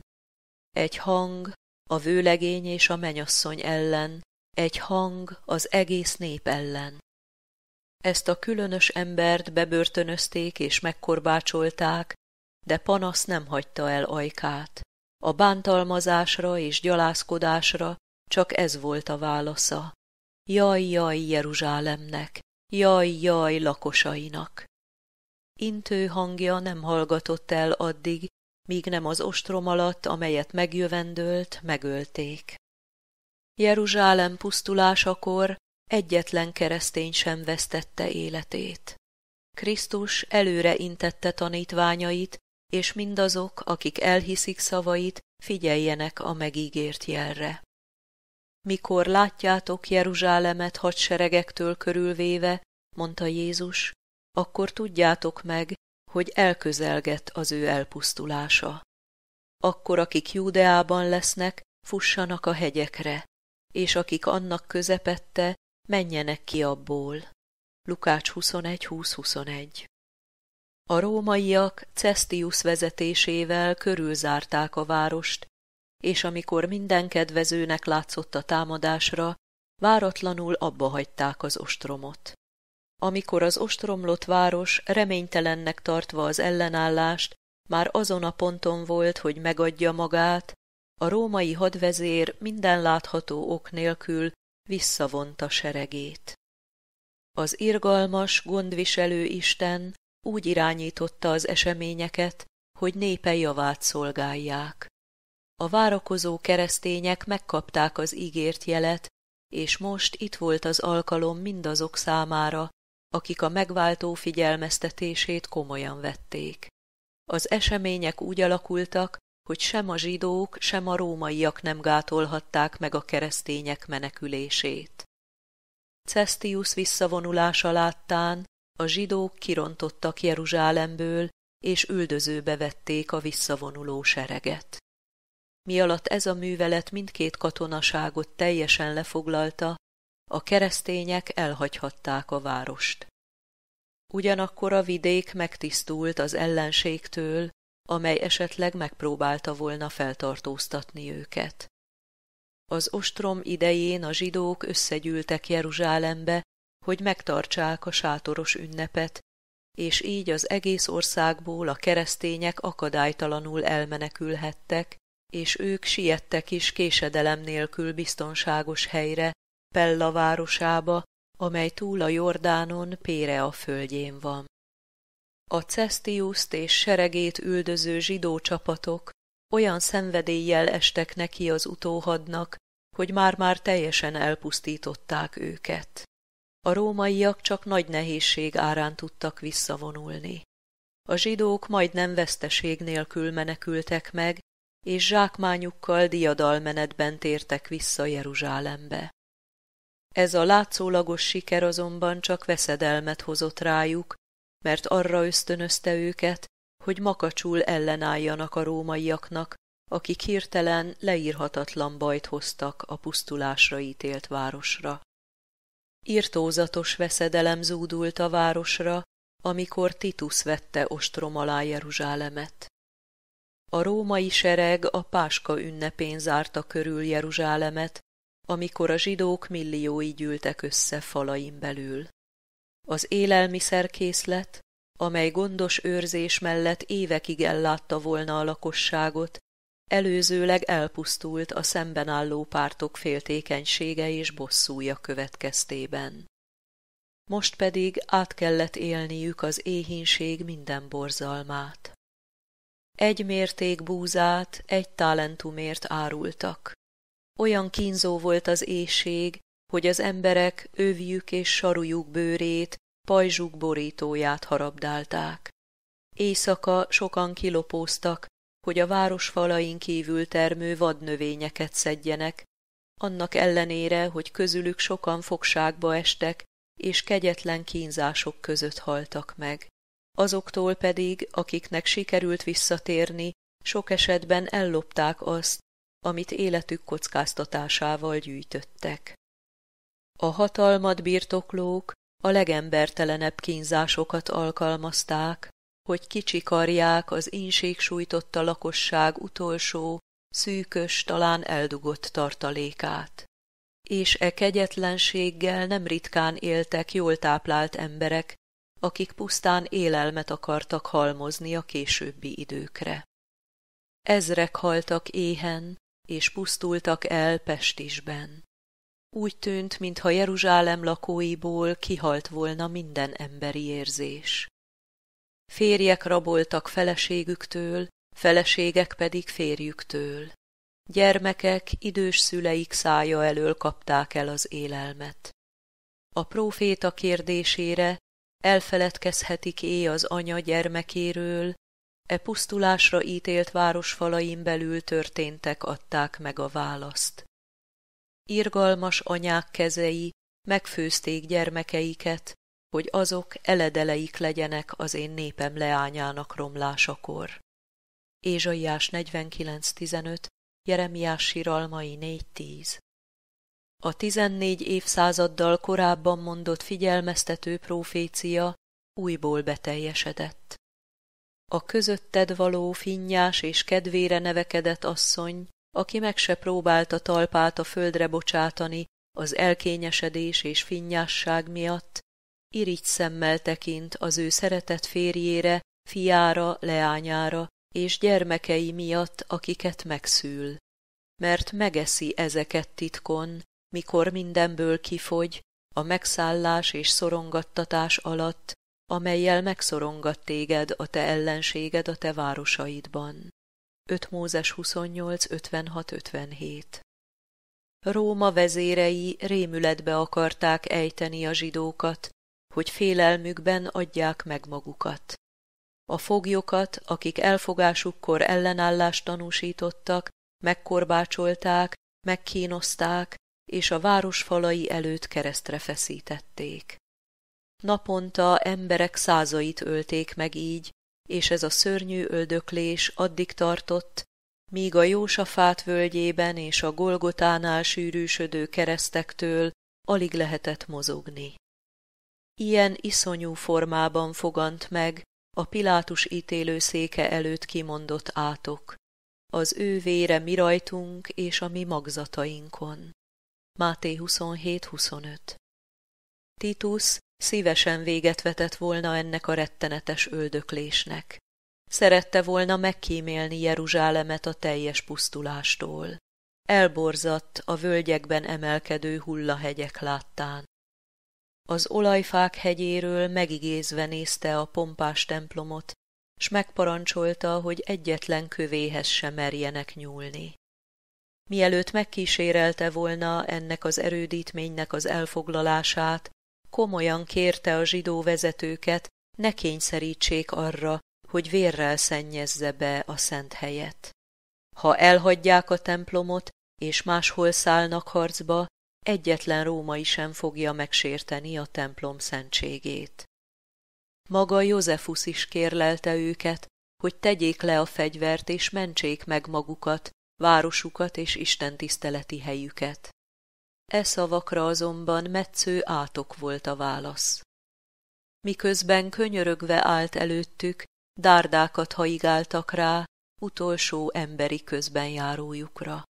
egy hang a vőlegény és a menyasszony ellen, egy hang az egész nép ellen. Ezt a különös embert bebörtönözték és megkorbácsolták, de panasz nem hagyta el ajkát. A bántalmazásra és gyalászkodásra csak ez volt a válasza. Jaj, jaj Jeruzsálemnek, jaj, jaj lakosainak. Intő hangja nem hallgatott el addig, míg nem az ostrom alatt, amelyet megjövendőlt, megölték. Jeruzsálem pusztulásakor egyetlen keresztény sem vesztette életét. Krisztus előre intette tanítványait, és mindazok, akik elhiszik szavait, figyeljenek a megígért jelre. Mikor látjátok Jeruzsálemet hadseregektől körülvéve, mondta Jézus, akkor tudjátok meg, hogy elközelget az ő elpusztulása. Akkor akik Júdeában lesznek, fussanak a hegyekre, és akik annak közepette, menjenek ki abból. Lukács 21.20.21 a rómaiak Cestius vezetésével körülzárták a várost, és amikor minden kedvezőnek látszott a támadásra, váratlanul abba hagyták az ostromot. Amikor az ostromlott város reménytelennek tartva az ellenállást, már azon a ponton volt, hogy megadja magát, a római hadvezér minden látható ok nélkül visszavonta seregét. Az irgalmas, gondviselő Isten úgy irányította az eseményeket, hogy népe javát szolgálják. A várakozó keresztények megkapták az ígért jelet, és most itt volt az alkalom mindazok számára, akik a megváltó figyelmeztetését komolyan vették. Az események úgy alakultak, hogy sem a zsidók, sem a rómaiak nem gátolhatták meg a keresztények menekülését. Cestius visszavonulása láttán a zsidók kirontottak Jeruzsálemből, és üldözőbe vették a visszavonuló sereget. Mi alatt ez a művelet mindkét katonaságot teljesen lefoglalta, a keresztények elhagyhatták a várost. Ugyanakkor a vidék megtisztult az ellenségtől, amely esetleg megpróbálta volna feltartóztatni őket. Az ostrom idején a zsidók összegyűltek Jeruzsálembe, hogy megtartsák a sátoros ünnepet, és így az egész országból a keresztények akadálytalanul elmenekülhettek, és ők siettek is késedelem nélkül biztonságos helyre, Pella városába, amely túl a Jordánon Pérea földjén van. A Cestiuszt és seregét üldöző zsidó csapatok olyan szenvedéllyel estek neki az utóhadnak, hogy már-már teljesen elpusztították őket. A rómaiak csak nagy nehézség árán tudtak visszavonulni. A zsidók majdnem veszteség nélkül menekültek meg, és zsákmányukkal diadalmenetben tértek vissza Jeruzsálembe. Ez a látszólagos siker azonban csak veszedelmet hozott rájuk, mert arra ösztönözte őket, hogy makacsul ellenálljanak a rómaiaknak, akik hirtelen leírhatatlan bajt hoztak a pusztulásra ítélt városra. Irtózatos veszedelem zúdult a városra, amikor Titus vette ostrom alá Jeruzsálemet. A római sereg a Páska ünnepén zárta körül Jeruzsálemet, amikor a zsidók milliói gyűltek össze falain belül. Az élelmiszerkészlet, amely gondos őrzés mellett évekig ellátta volna a lakosságot, Előzőleg elpusztult a szemben álló pártok féltékenysége és bosszúja következtében. Most pedig át kellett élniük az éhínség minden borzalmát. Egy mérték búzát egy talentumért árultak. Olyan kínzó volt az éjség, hogy az emberek övjük és sarujuk bőrét, pajzsuk borítóját harabdálták. Éjszaka sokan kilopóztak, hogy a város falain kívül termő vadnövényeket szedjenek, annak ellenére, hogy közülük sokan fogságba estek, és kegyetlen kínzások között haltak meg. Azoktól pedig, akiknek sikerült visszatérni, sok esetben ellopták azt, amit életük kockáztatásával gyűjtöttek. A hatalmat birtoklók a legembertelenebb kínzásokat alkalmazták, hogy kicsikarják az ínség sújtotta lakosság utolsó, szűkös, talán eldugott tartalékát. És e kegyetlenséggel nem ritkán éltek jól táplált emberek, akik pusztán élelmet akartak halmozni a későbbi időkre. Ezrek haltak éhen, és pusztultak el Pestisben. Úgy tűnt, mintha Jeruzsálem lakóiból kihalt volna minden emberi érzés. Férjek raboltak feleségüktől, feleségek pedig férjüktől. Gyermekek idős szüleik szája elől kapták el az élelmet. A próféta kérdésére elfeledkezhetik é az anya gyermekéről, e pusztulásra ítélt városfalaim belül történtek adták meg a választ. Irgalmas anyák kezei megfőzték gyermekeiket, hogy azok eledeleik legyenek az én népem leányának romlásakor. Ézsaiás 49.15, Jeremiás síralmai 4.10 A 14 évszázaddal korábban mondott figyelmeztető profécia újból beteljesedett. A közötted való finnyás és kedvére nevekedett asszony, aki meg se próbálta talpát a földre bocsátani az elkényesedés és finnyásság miatt, irigy szemmel tekint az ő szeretett férjére, fiára, leányára és gyermekei miatt, akiket megszül. Mert megeszi ezeket titkon, mikor mindenből kifogy, a megszállás és szorongattatás alatt, amelyel megszorongat téged a te ellenséged a te városaidban. 5 Mózes 28, 56, 57 Róma vezérei rémületbe akarták ejteni a zsidókat, hogy félelmükben adják meg magukat. A foglyokat, akik elfogásukkor ellenállást tanúsítottak, megkorbácsolták, megkínozták, és a város falai előtt keresztre feszítették. Naponta emberek százait ölték meg így, és ez a szörnyű öldöklés addig tartott, míg a Jósafát völgyében és a Golgotánál sűrűsödő keresztektől alig lehetett mozogni. Ilyen iszonyú formában fogant meg a Pilátus széke előtt kimondott átok. Az ő vére mi rajtunk és a mi magzatainkon. Máté 27-25 Titus szívesen véget vetett volna ennek a rettenetes öldöklésnek. Szerette volna megkímélni Jeruzsálemet a teljes pusztulástól. Elborzadt a völgyekben emelkedő hullahegyek láttán. Az olajfák hegyéről megigézve nézte a pompás templomot, s megparancsolta, hogy egyetlen kövéhez sem merjenek nyúlni. Mielőtt megkísérelte volna ennek az erődítménynek az elfoglalását, komolyan kérte a zsidó vezetőket, ne kényszerítsék arra, hogy vérrel szennyezze be a szent helyet. Ha elhagyják a templomot, és máshol szállnak harcba, egyetlen római sem fogja megsérteni a templom szentségét. Maga Józefus is kérlelte őket, hogy tegyék le a fegyvert és mentsék meg magukat, városukat és istentiszteleti helyüket. E szavakra azonban metsző átok volt a válasz. Miközben könyörögve állt előttük, dárdákat haigáltak rá, utolsó emberi járójukra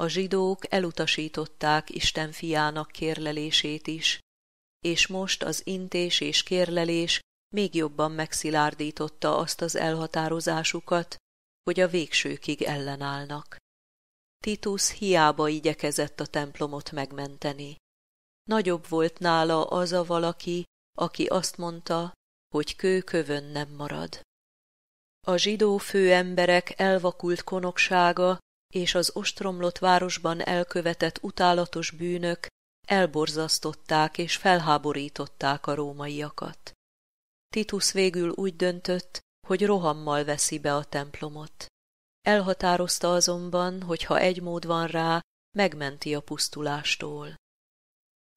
a zsidók elutasították Isten fiának kérlelését is, és most az intés és kérlelés még jobban megszilárdította azt az elhatározásukat, hogy a végsőkig ellenállnak. Titus hiába igyekezett a templomot megmenteni. Nagyobb volt nála az a valaki, aki azt mondta, hogy kő kövön nem marad. A zsidó főemberek elvakult konoksága és az ostromlott városban elkövetett utálatos bűnök elborzasztották és felháborították a rómaiakat. Titus végül úgy döntött, hogy rohammal veszi be a templomot. Elhatározta azonban, hogy ha egy mód van rá, megmenti a pusztulástól.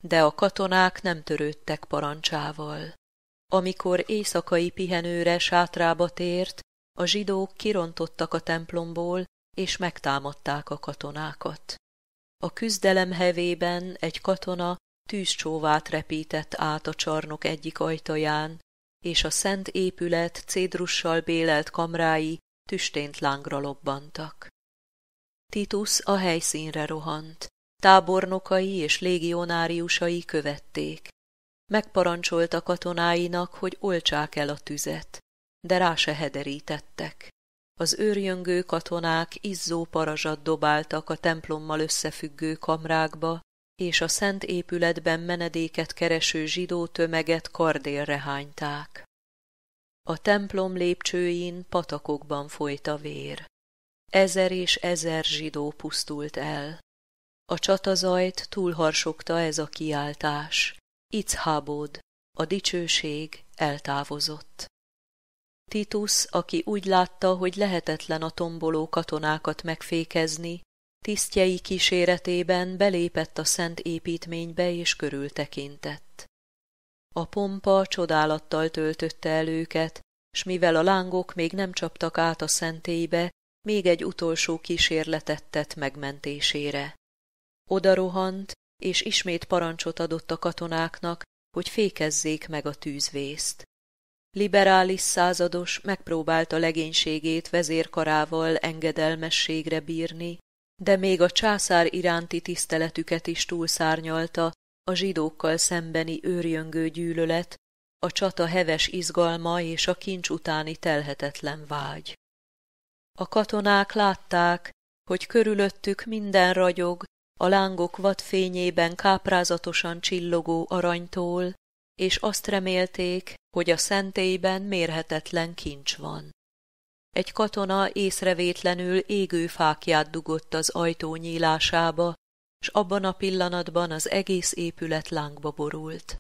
De a katonák nem törődtek parancsával. Amikor éjszakai pihenőre sátrába tért, a zsidók kirontottak a templomból, és megtámadták a katonákat. A küzdelem hevében egy katona tűzcsóvát repített át a csarnok egyik ajtaján, és a szent épület cédrussal bélelt kamrái tüstént lángra lobbantak. Titus a helyszínre rohant, tábornokai és légionáriusai követték. Megparancsolta katonáinak, hogy olcsák el a tüzet, de rá se hederítettek. Az őrjöngő katonák izzó parazsat dobáltak a templommal összefüggő kamrákba, és a szent épületben menedéket kereső zsidó tömeget kardélre hányták. A templom lépcsőin patakokban folyt a vér. Ezer és ezer zsidó pusztult el. A csatazajt túlharsogta ez a kiáltás. Ichhábod, a dicsőség eltávozott. Titus, aki úgy látta, hogy lehetetlen a tomboló katonákat megfékezni, tisztjei kíséretében belépett a szent építménybe és körültekintett. A pompa csodálattal töltötte el őket, s mivel a lángok még nem csaptak át a szentélybe, még egy utolsó kísérletet tett megmentésére. Oda rohant, és ismét parancsot adott a katonáknak, hogy fékezzék meg a tűzvészt. Liberális százados megpróbálta legénységét vezérkarával engedelmességre bírni, de még a császár iránti tiszteletüket is túlszárnyalta a zsidókkal szembeni őrjöngő gyűlölet, a csata heves izgalma és a kincs utáni telhetetlen vágy. A katonák látták, hogy körülöttük minden ragyog, a lángok fényében káprázatosan csillogó aranytól, és azt remélték, hogy a szentélyben mérhetetlen kincs van. Egy katona észrevétlenül égő fákját dugott az ajtó nyílásába, s abban a pillanatban az egész épület lángba borult.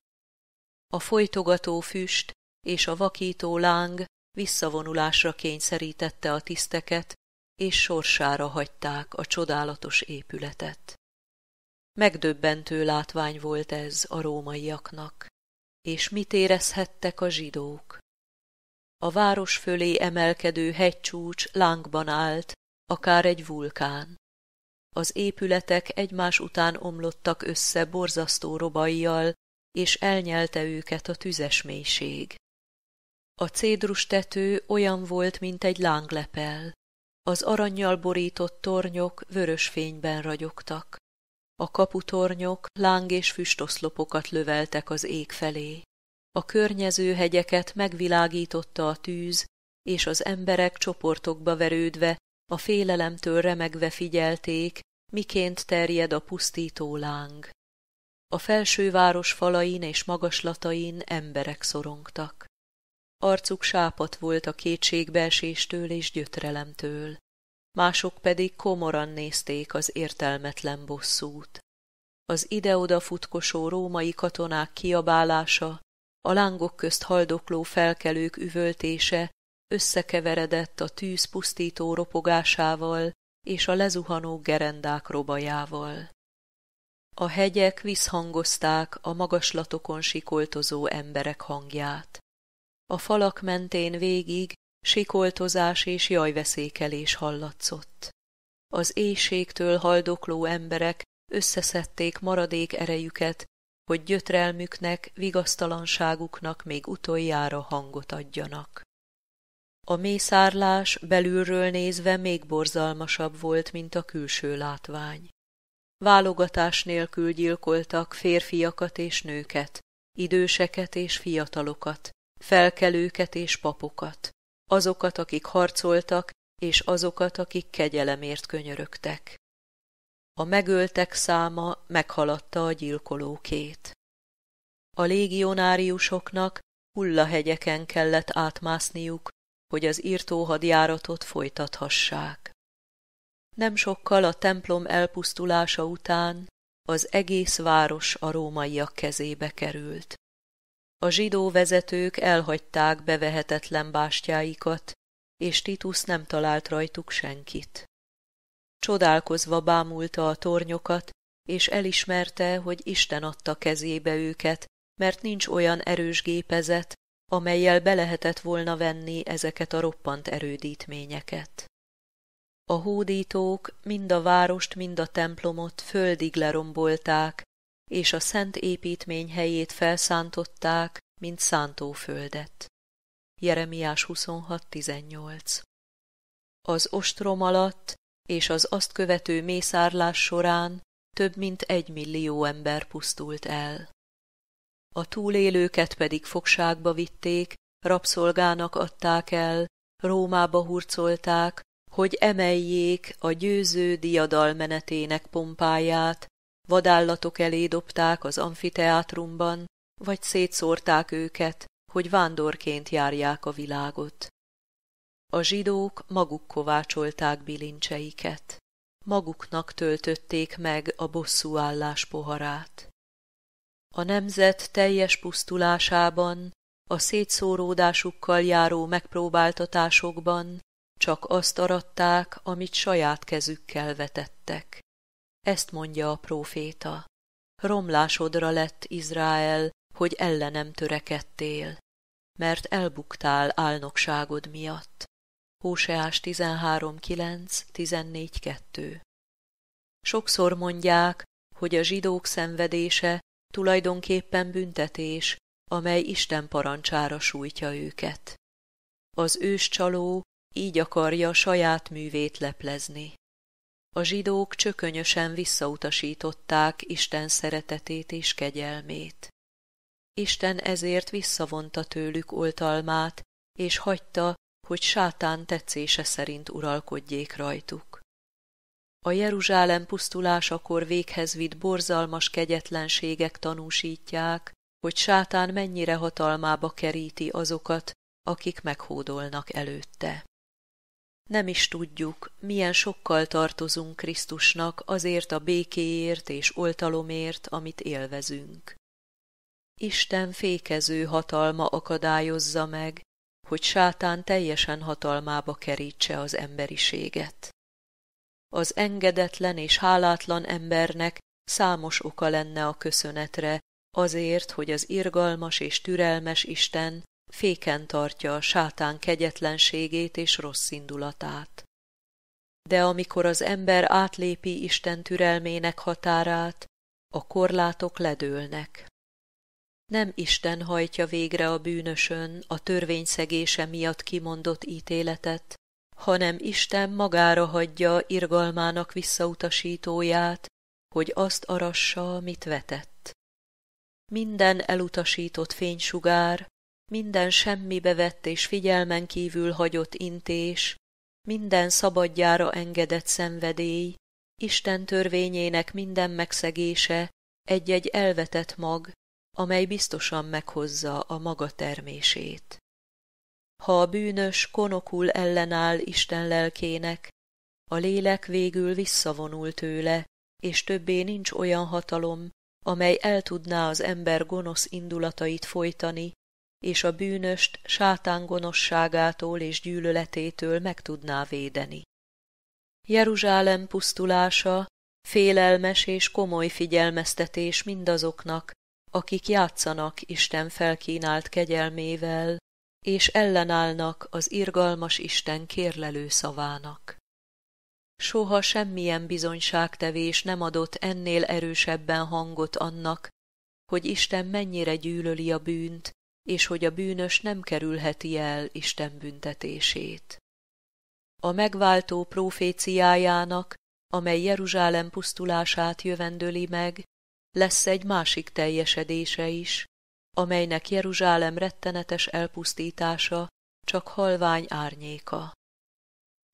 A folytogató füst és a vakító láng visszavonulásra kényszerítette a tiszteket, és sorsára hagyták a csodálatos épületet. Megdöbbentő látvány volt ez a rómaiaknak. És mit érezhettek a zsidók? A város fölé emelkedő hegycsúcs lángban állt, akár egy vulkán. Az épületek egymás után omlottak össze borzasztó robajjal, és elnyelte őket a tüzes mélység. A cédrus tető olyan volt, mint egy lánglepel. Az aranyjal borított tornyok vörös fényben ragyogtak. A kaputornyok láng és füstoszlopokat löveltek az ég felé. A környező hegyeket megvilágította a tűz, és az emberek csoportokba verődve, a félelemtől remegve figyelték, miként terjed a pusztító láng. A felsőváros falain és magaslatain emberek szorongtak. Arcuk sápat volt a kétségbeeséstől és gyötrelemtől mások pedig komoran nézték az értelmetlen bosszút. Az ide-oda futkosó római katonák kiabálása, a lángok közt haldokló felkelők üvöltése összekeveredett a tűz pusztító ropogásával és a lezuhanó gerendák robajával. A hegyek visszhangozták a magaslatokon sikoltozó emberek hangját. A falak mentén végig Sikoltozás és jajveszékelés hallatszott. Az éjségtől haldokló emberek összeszedték maradék erejüket, hogy gyötrelmüknek, vigasztalanságuknak még utoljára hangot adjanak. A mészárlás belülről nézve még borzalmasabb volt, mint a külső látvány. Válogatás nélkül gyilkoltak férfiakat és nőket, időseket és fiatalokat, felkelőket és papokat, azokat, akik harcoltak, és azokat, akik kegyelemért könyörögtek. A megöltek száma meghaladta a gyilkolókét. A légionáriusoknak hullahegyeken kellett átmászniuk, hogy az írtóhadjáratot folytathassák. Nem sokkal a templom elpusztulása után az egész város a rómaiak kezébe került. A zsidó vezetők elhagyták bevehetetlen bástyáikat, és Titus nem talált rajtuk senkit. Csodálkozva bámulta a tornyokat, és elismerte, hogy Isten adta kezébe őket, mert nincs olyan erős gépezet, amelyel be lehetett volna venni ezeket a roppant erődítményeket. A hódítók mind a várost, mind a templomot földig lerombolták, és a szent építmény helyét felszántották, mint szántóföldet. Jeremiás 26.18 Az ostrom alatt és az azt követő mészárlás során több mint egy millió ember pusztult el. A túlélőket pedig fogságba vitték, rabszolgának adták el, Rómába hurcolták, hogy emeljék a győző diadalmenetének pompáját, Vadállatok elé dobták az amfiteátrumban, vagy szétszórták őket, hogy vándorként járják a világot. A zsidók maguk kovácsolták bilincseiket, maguknak töltötték meg a bosszúállás poharát. A nemzet teljes pusztulásában, a szétszóródásukkal járó megpróbáltatásokban csak azt aratták, amit saját kezükkel vetettek. Ezt mondja a próféta. Romlásodra lett Izrael, hogy ellenem törekedtél, mert elbuktál álnokságod miatt. Hóseás 13.9.14.2 Sokszor mondják, hogy a zsidók szenvedése tulajdonképpen büntetés, amely Isten parancsára sújtja őket. Az ős csaló így akarja saját művét leplezni. A zsidók csökönyösen visszautasították Isten szeretetét és kegyelmét. Isten ezért visszavonta tőlük oltalmát, és hagyta, hogy sátán tetszése szerint uralkodjék rajtuk. A Jeruzsálem pusztulásakor véghez vitt borzalmas kegyetlenségek tanúsítják, hogy sátán mennyire hatalmába keríti azokat, akik meghódolnak előtte. Nem is tudjuk, milyen sokkal tartozunk Krisztusnak azért a békéért és oltalomért, amit élvezünk. Isten fékező hatalma akadályozza meg, hogy sátán teljesen hatalmába kerítse az emberiséget. Az engedetlen és hálátlan embernek számos oka lenne a köszönetre, azért, hogy az irgalmas és türelmes Isten féken tartja a sátán kegyetlenségét és rossz indulatát. De amikor az ember átlépi Isten türelmének határát, a korlátok ledőlnek. Nem Isten hajtja végre a bűnösön a törvényszegése miatt kimondott ítéletet, hanem Isten magára hagyja irgalmának visszautasítóját, hogy azt arassa, mit vetett. Minden elutasított fénysugár, minden semmibe vett és figyelmen kívül hagyott intés, minden szabadjára engedett szenvedély, Isten törvényének minden megszegése egy-egy elvetett mag, amely biztosan meghozza a maga termését. Ha a bűnös konokul ellenáll Isten lelkének, a lélek végül visszavonul tőle, és többé nincs olyan hatalom, amely el tudná az ember gonosz indulatait folytani, és a bűnöst sátán gonoszságától és gyűlöletétől meg tudná védeni. Jeruzsálem pusztulása félelmes és komoly figyelmeztetés mindazoknak, akik játszanak Isten felkínált kegyelmével, és ellenállnak az irgalmas Isten kérlelő szavának. Soha semmilyen bizonyságtevés nem adott ennél erősebben hangot annak, hogy Isten mennyire gyűlöli a bűnt, és hogy a bűnös nem kerülheti el Isten büntetését. A megváltó proféciájának, amely Jeruzsálem pusztulását jövendőli meg, lesz egy másik teljesedése is, amelynek Jeruzsálem rettenetes elpusztítása csak halvány árnyéka.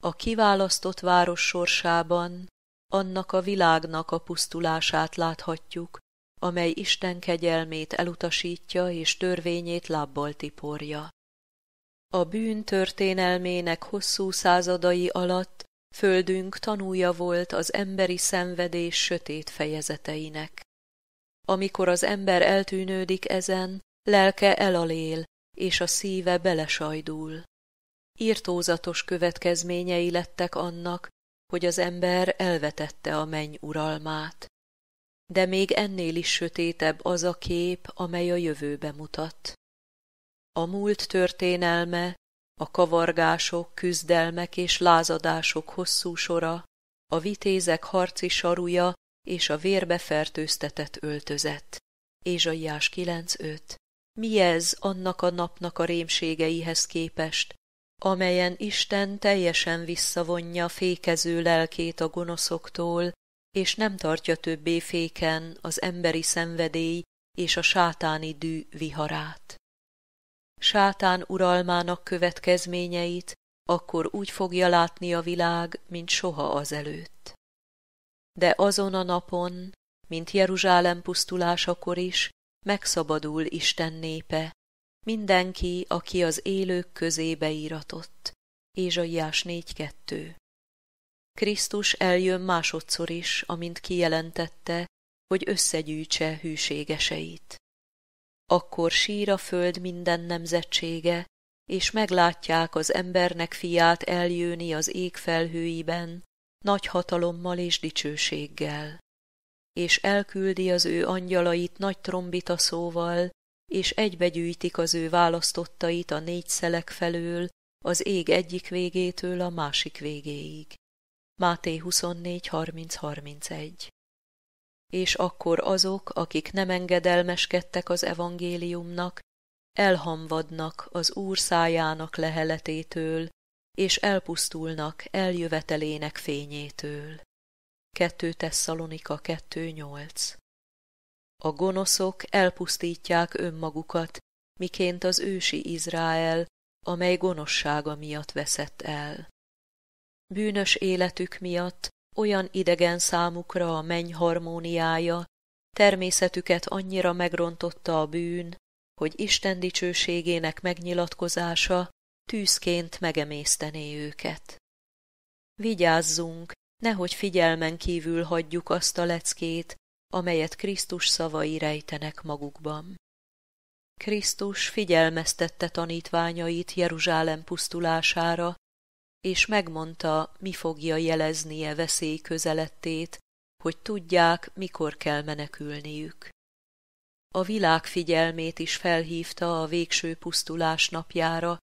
A kiválasztott város sorsában annak a világnak a pusztulását láthatjuk, amely Isten kegyelmét elutasítja és törvényét lábbal tiporja. A bűn történelmének hosszú századai alatt földünk tanúja volt az emberi szenvedés sötét fejezeteinek. Amikor az ember eltűnődik ezen, lelke elalél, és a szíve belesajdul. Írtózatos következményei lettek annak, hogy az ember elvetette a menny uralmát de még ennél is sötétebb az a kép, amely a jövőbe mutat. A múlt történelme, a kavargások, küzdelmek és lázadások hosszú sora, a vitézek harci saruja és a vérbe fertőztetett öltözet. Ézsaiás 9.5 Mi ez annak a napnak a rémségeihez képest, amelyen Isten teljesen visszavonja fékező lelkét a gonoszoktól, és nem tartja többé féken az emberi szenvedély és a sátáni dű viharát. Sátán uralmának következményeit akkor úgy fogja látni a világ, mint soha azelőtt. De azon a napon, mint Jeruzsálem pusztulásakor is, megszabadul Isten népe, mindenki, aki az élők közébe íratott. Ézsaiás 4.2 Krisztus eljön másodszor is, amint kijelentette, hogy összegyűjtse hűségeseit. Akkor sír a föld minden nemzetsége, és meglátják az embernek fiát eljönni az ég felhőiben, nagy hatalommal és dicsőséggel. És elküldi az ő angyalait nagy trombita szóval, és egybegyűjtik az ő választottait a négy szelek felől, az ég egyik végétől a másik végéig. Máté 24.30.31 És akkor azok, akik nem engedelmeskedtek az evangéliumnak, elhamvadnak az Úr szájának leheletétől, és elpusztulnak eljövetelének fényétől. 2 Tesszalonika 2.8 A gonoszok elpusztítják önmagukat, miként az ősi Izrael, amely gonossága miatt veszett el bűnös életük miatt olyan idegen számukra a menny harmóniája, természetüket annyira megrontotta a bűn, hogy Isten dicsőségének megnyilatkozása tűzként megemésztené őket. Vigyázzunk, nehogy figyelmen kívül hagyjuk azt a leckét, amelyet Krisztus szavai rejtenek magukban. Krisztus figyelmeztette tanítványait Jeruzsálem pusztulására, és megmondta, mi fogja jeleznie veszély közelettét, hogy tudják, mikor kell menekülniük. A világ figyelmét is felhívta a végső pusztulás napjára,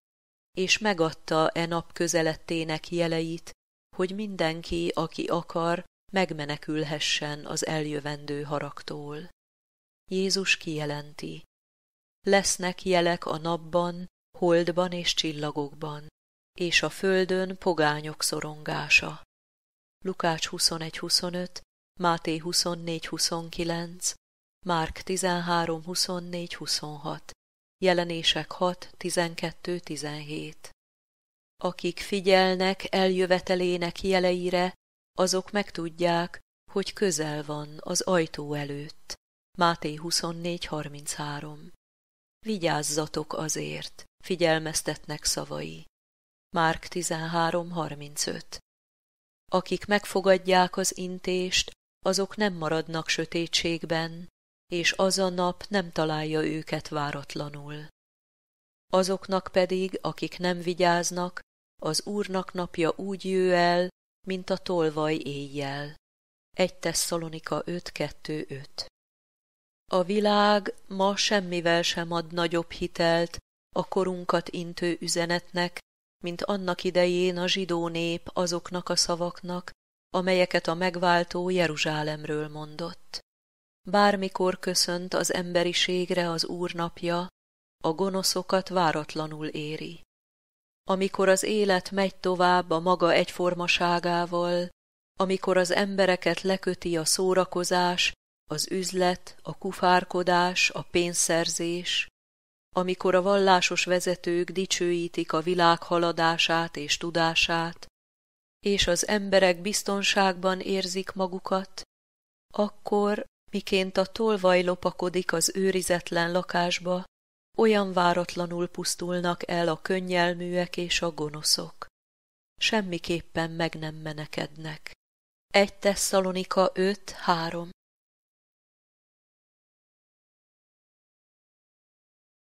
és megadta e nap közelettének jeleit, hogy mindenki, aki akar, megmenekülhessen az eljövendő haraktól. Jézus kijelenti. Lesznek jelek a napban, holdban és csillagokban és a földön pogányok szorongása. Lukács 21-25, Máté 24-29, Márk 13-24-26, Jelenések 6-12-17. Akik figyelnek eljövetelének jeleire, azok megtudják, hogy közel van az ajtó előtt. Máté 24.33 Vigyázzatok azért, figyelmeztetnek szavai. Márk 13.35 Akik megfogadják az intést, azok nem maradnak sötétségben, és az a nap nem találja őket váratlanul. Azoknak pedig, akik nem vigyáznak, az Úrnak napja úgy jő el, mint a tolvaj éjjel. 1 Tesszalonika 5.2.5 A világ ma semmivel sem ad nagyobb hitelt a korunkat intő üzenetnek, mint annak idején a zsidó nép azoknak a szavaknak, amelyeket a megváltó Jeruzsálemről mondott. Bármikor köszönt az emberiségre az Úr napja, a gonoszokat váratlanul éri. Amikor az élet megy tovább a maga egyformaságával, amikor az embereket leköti a szórakozás, az üzlet, a kufárkodás, a pénzszerzés, amikor a vallásos vezetők dicsőítik a világ haladását és tudását, és az emberek biztonságban érzik magukat, akkor, miként a tolvaj lopakodik az őrizetlen lakásba, olyan váratlanul pusztulnak el a könnyelműek és a gonoszok. Semmiképpen meg nem menekednek. 1 Tesszalonika három.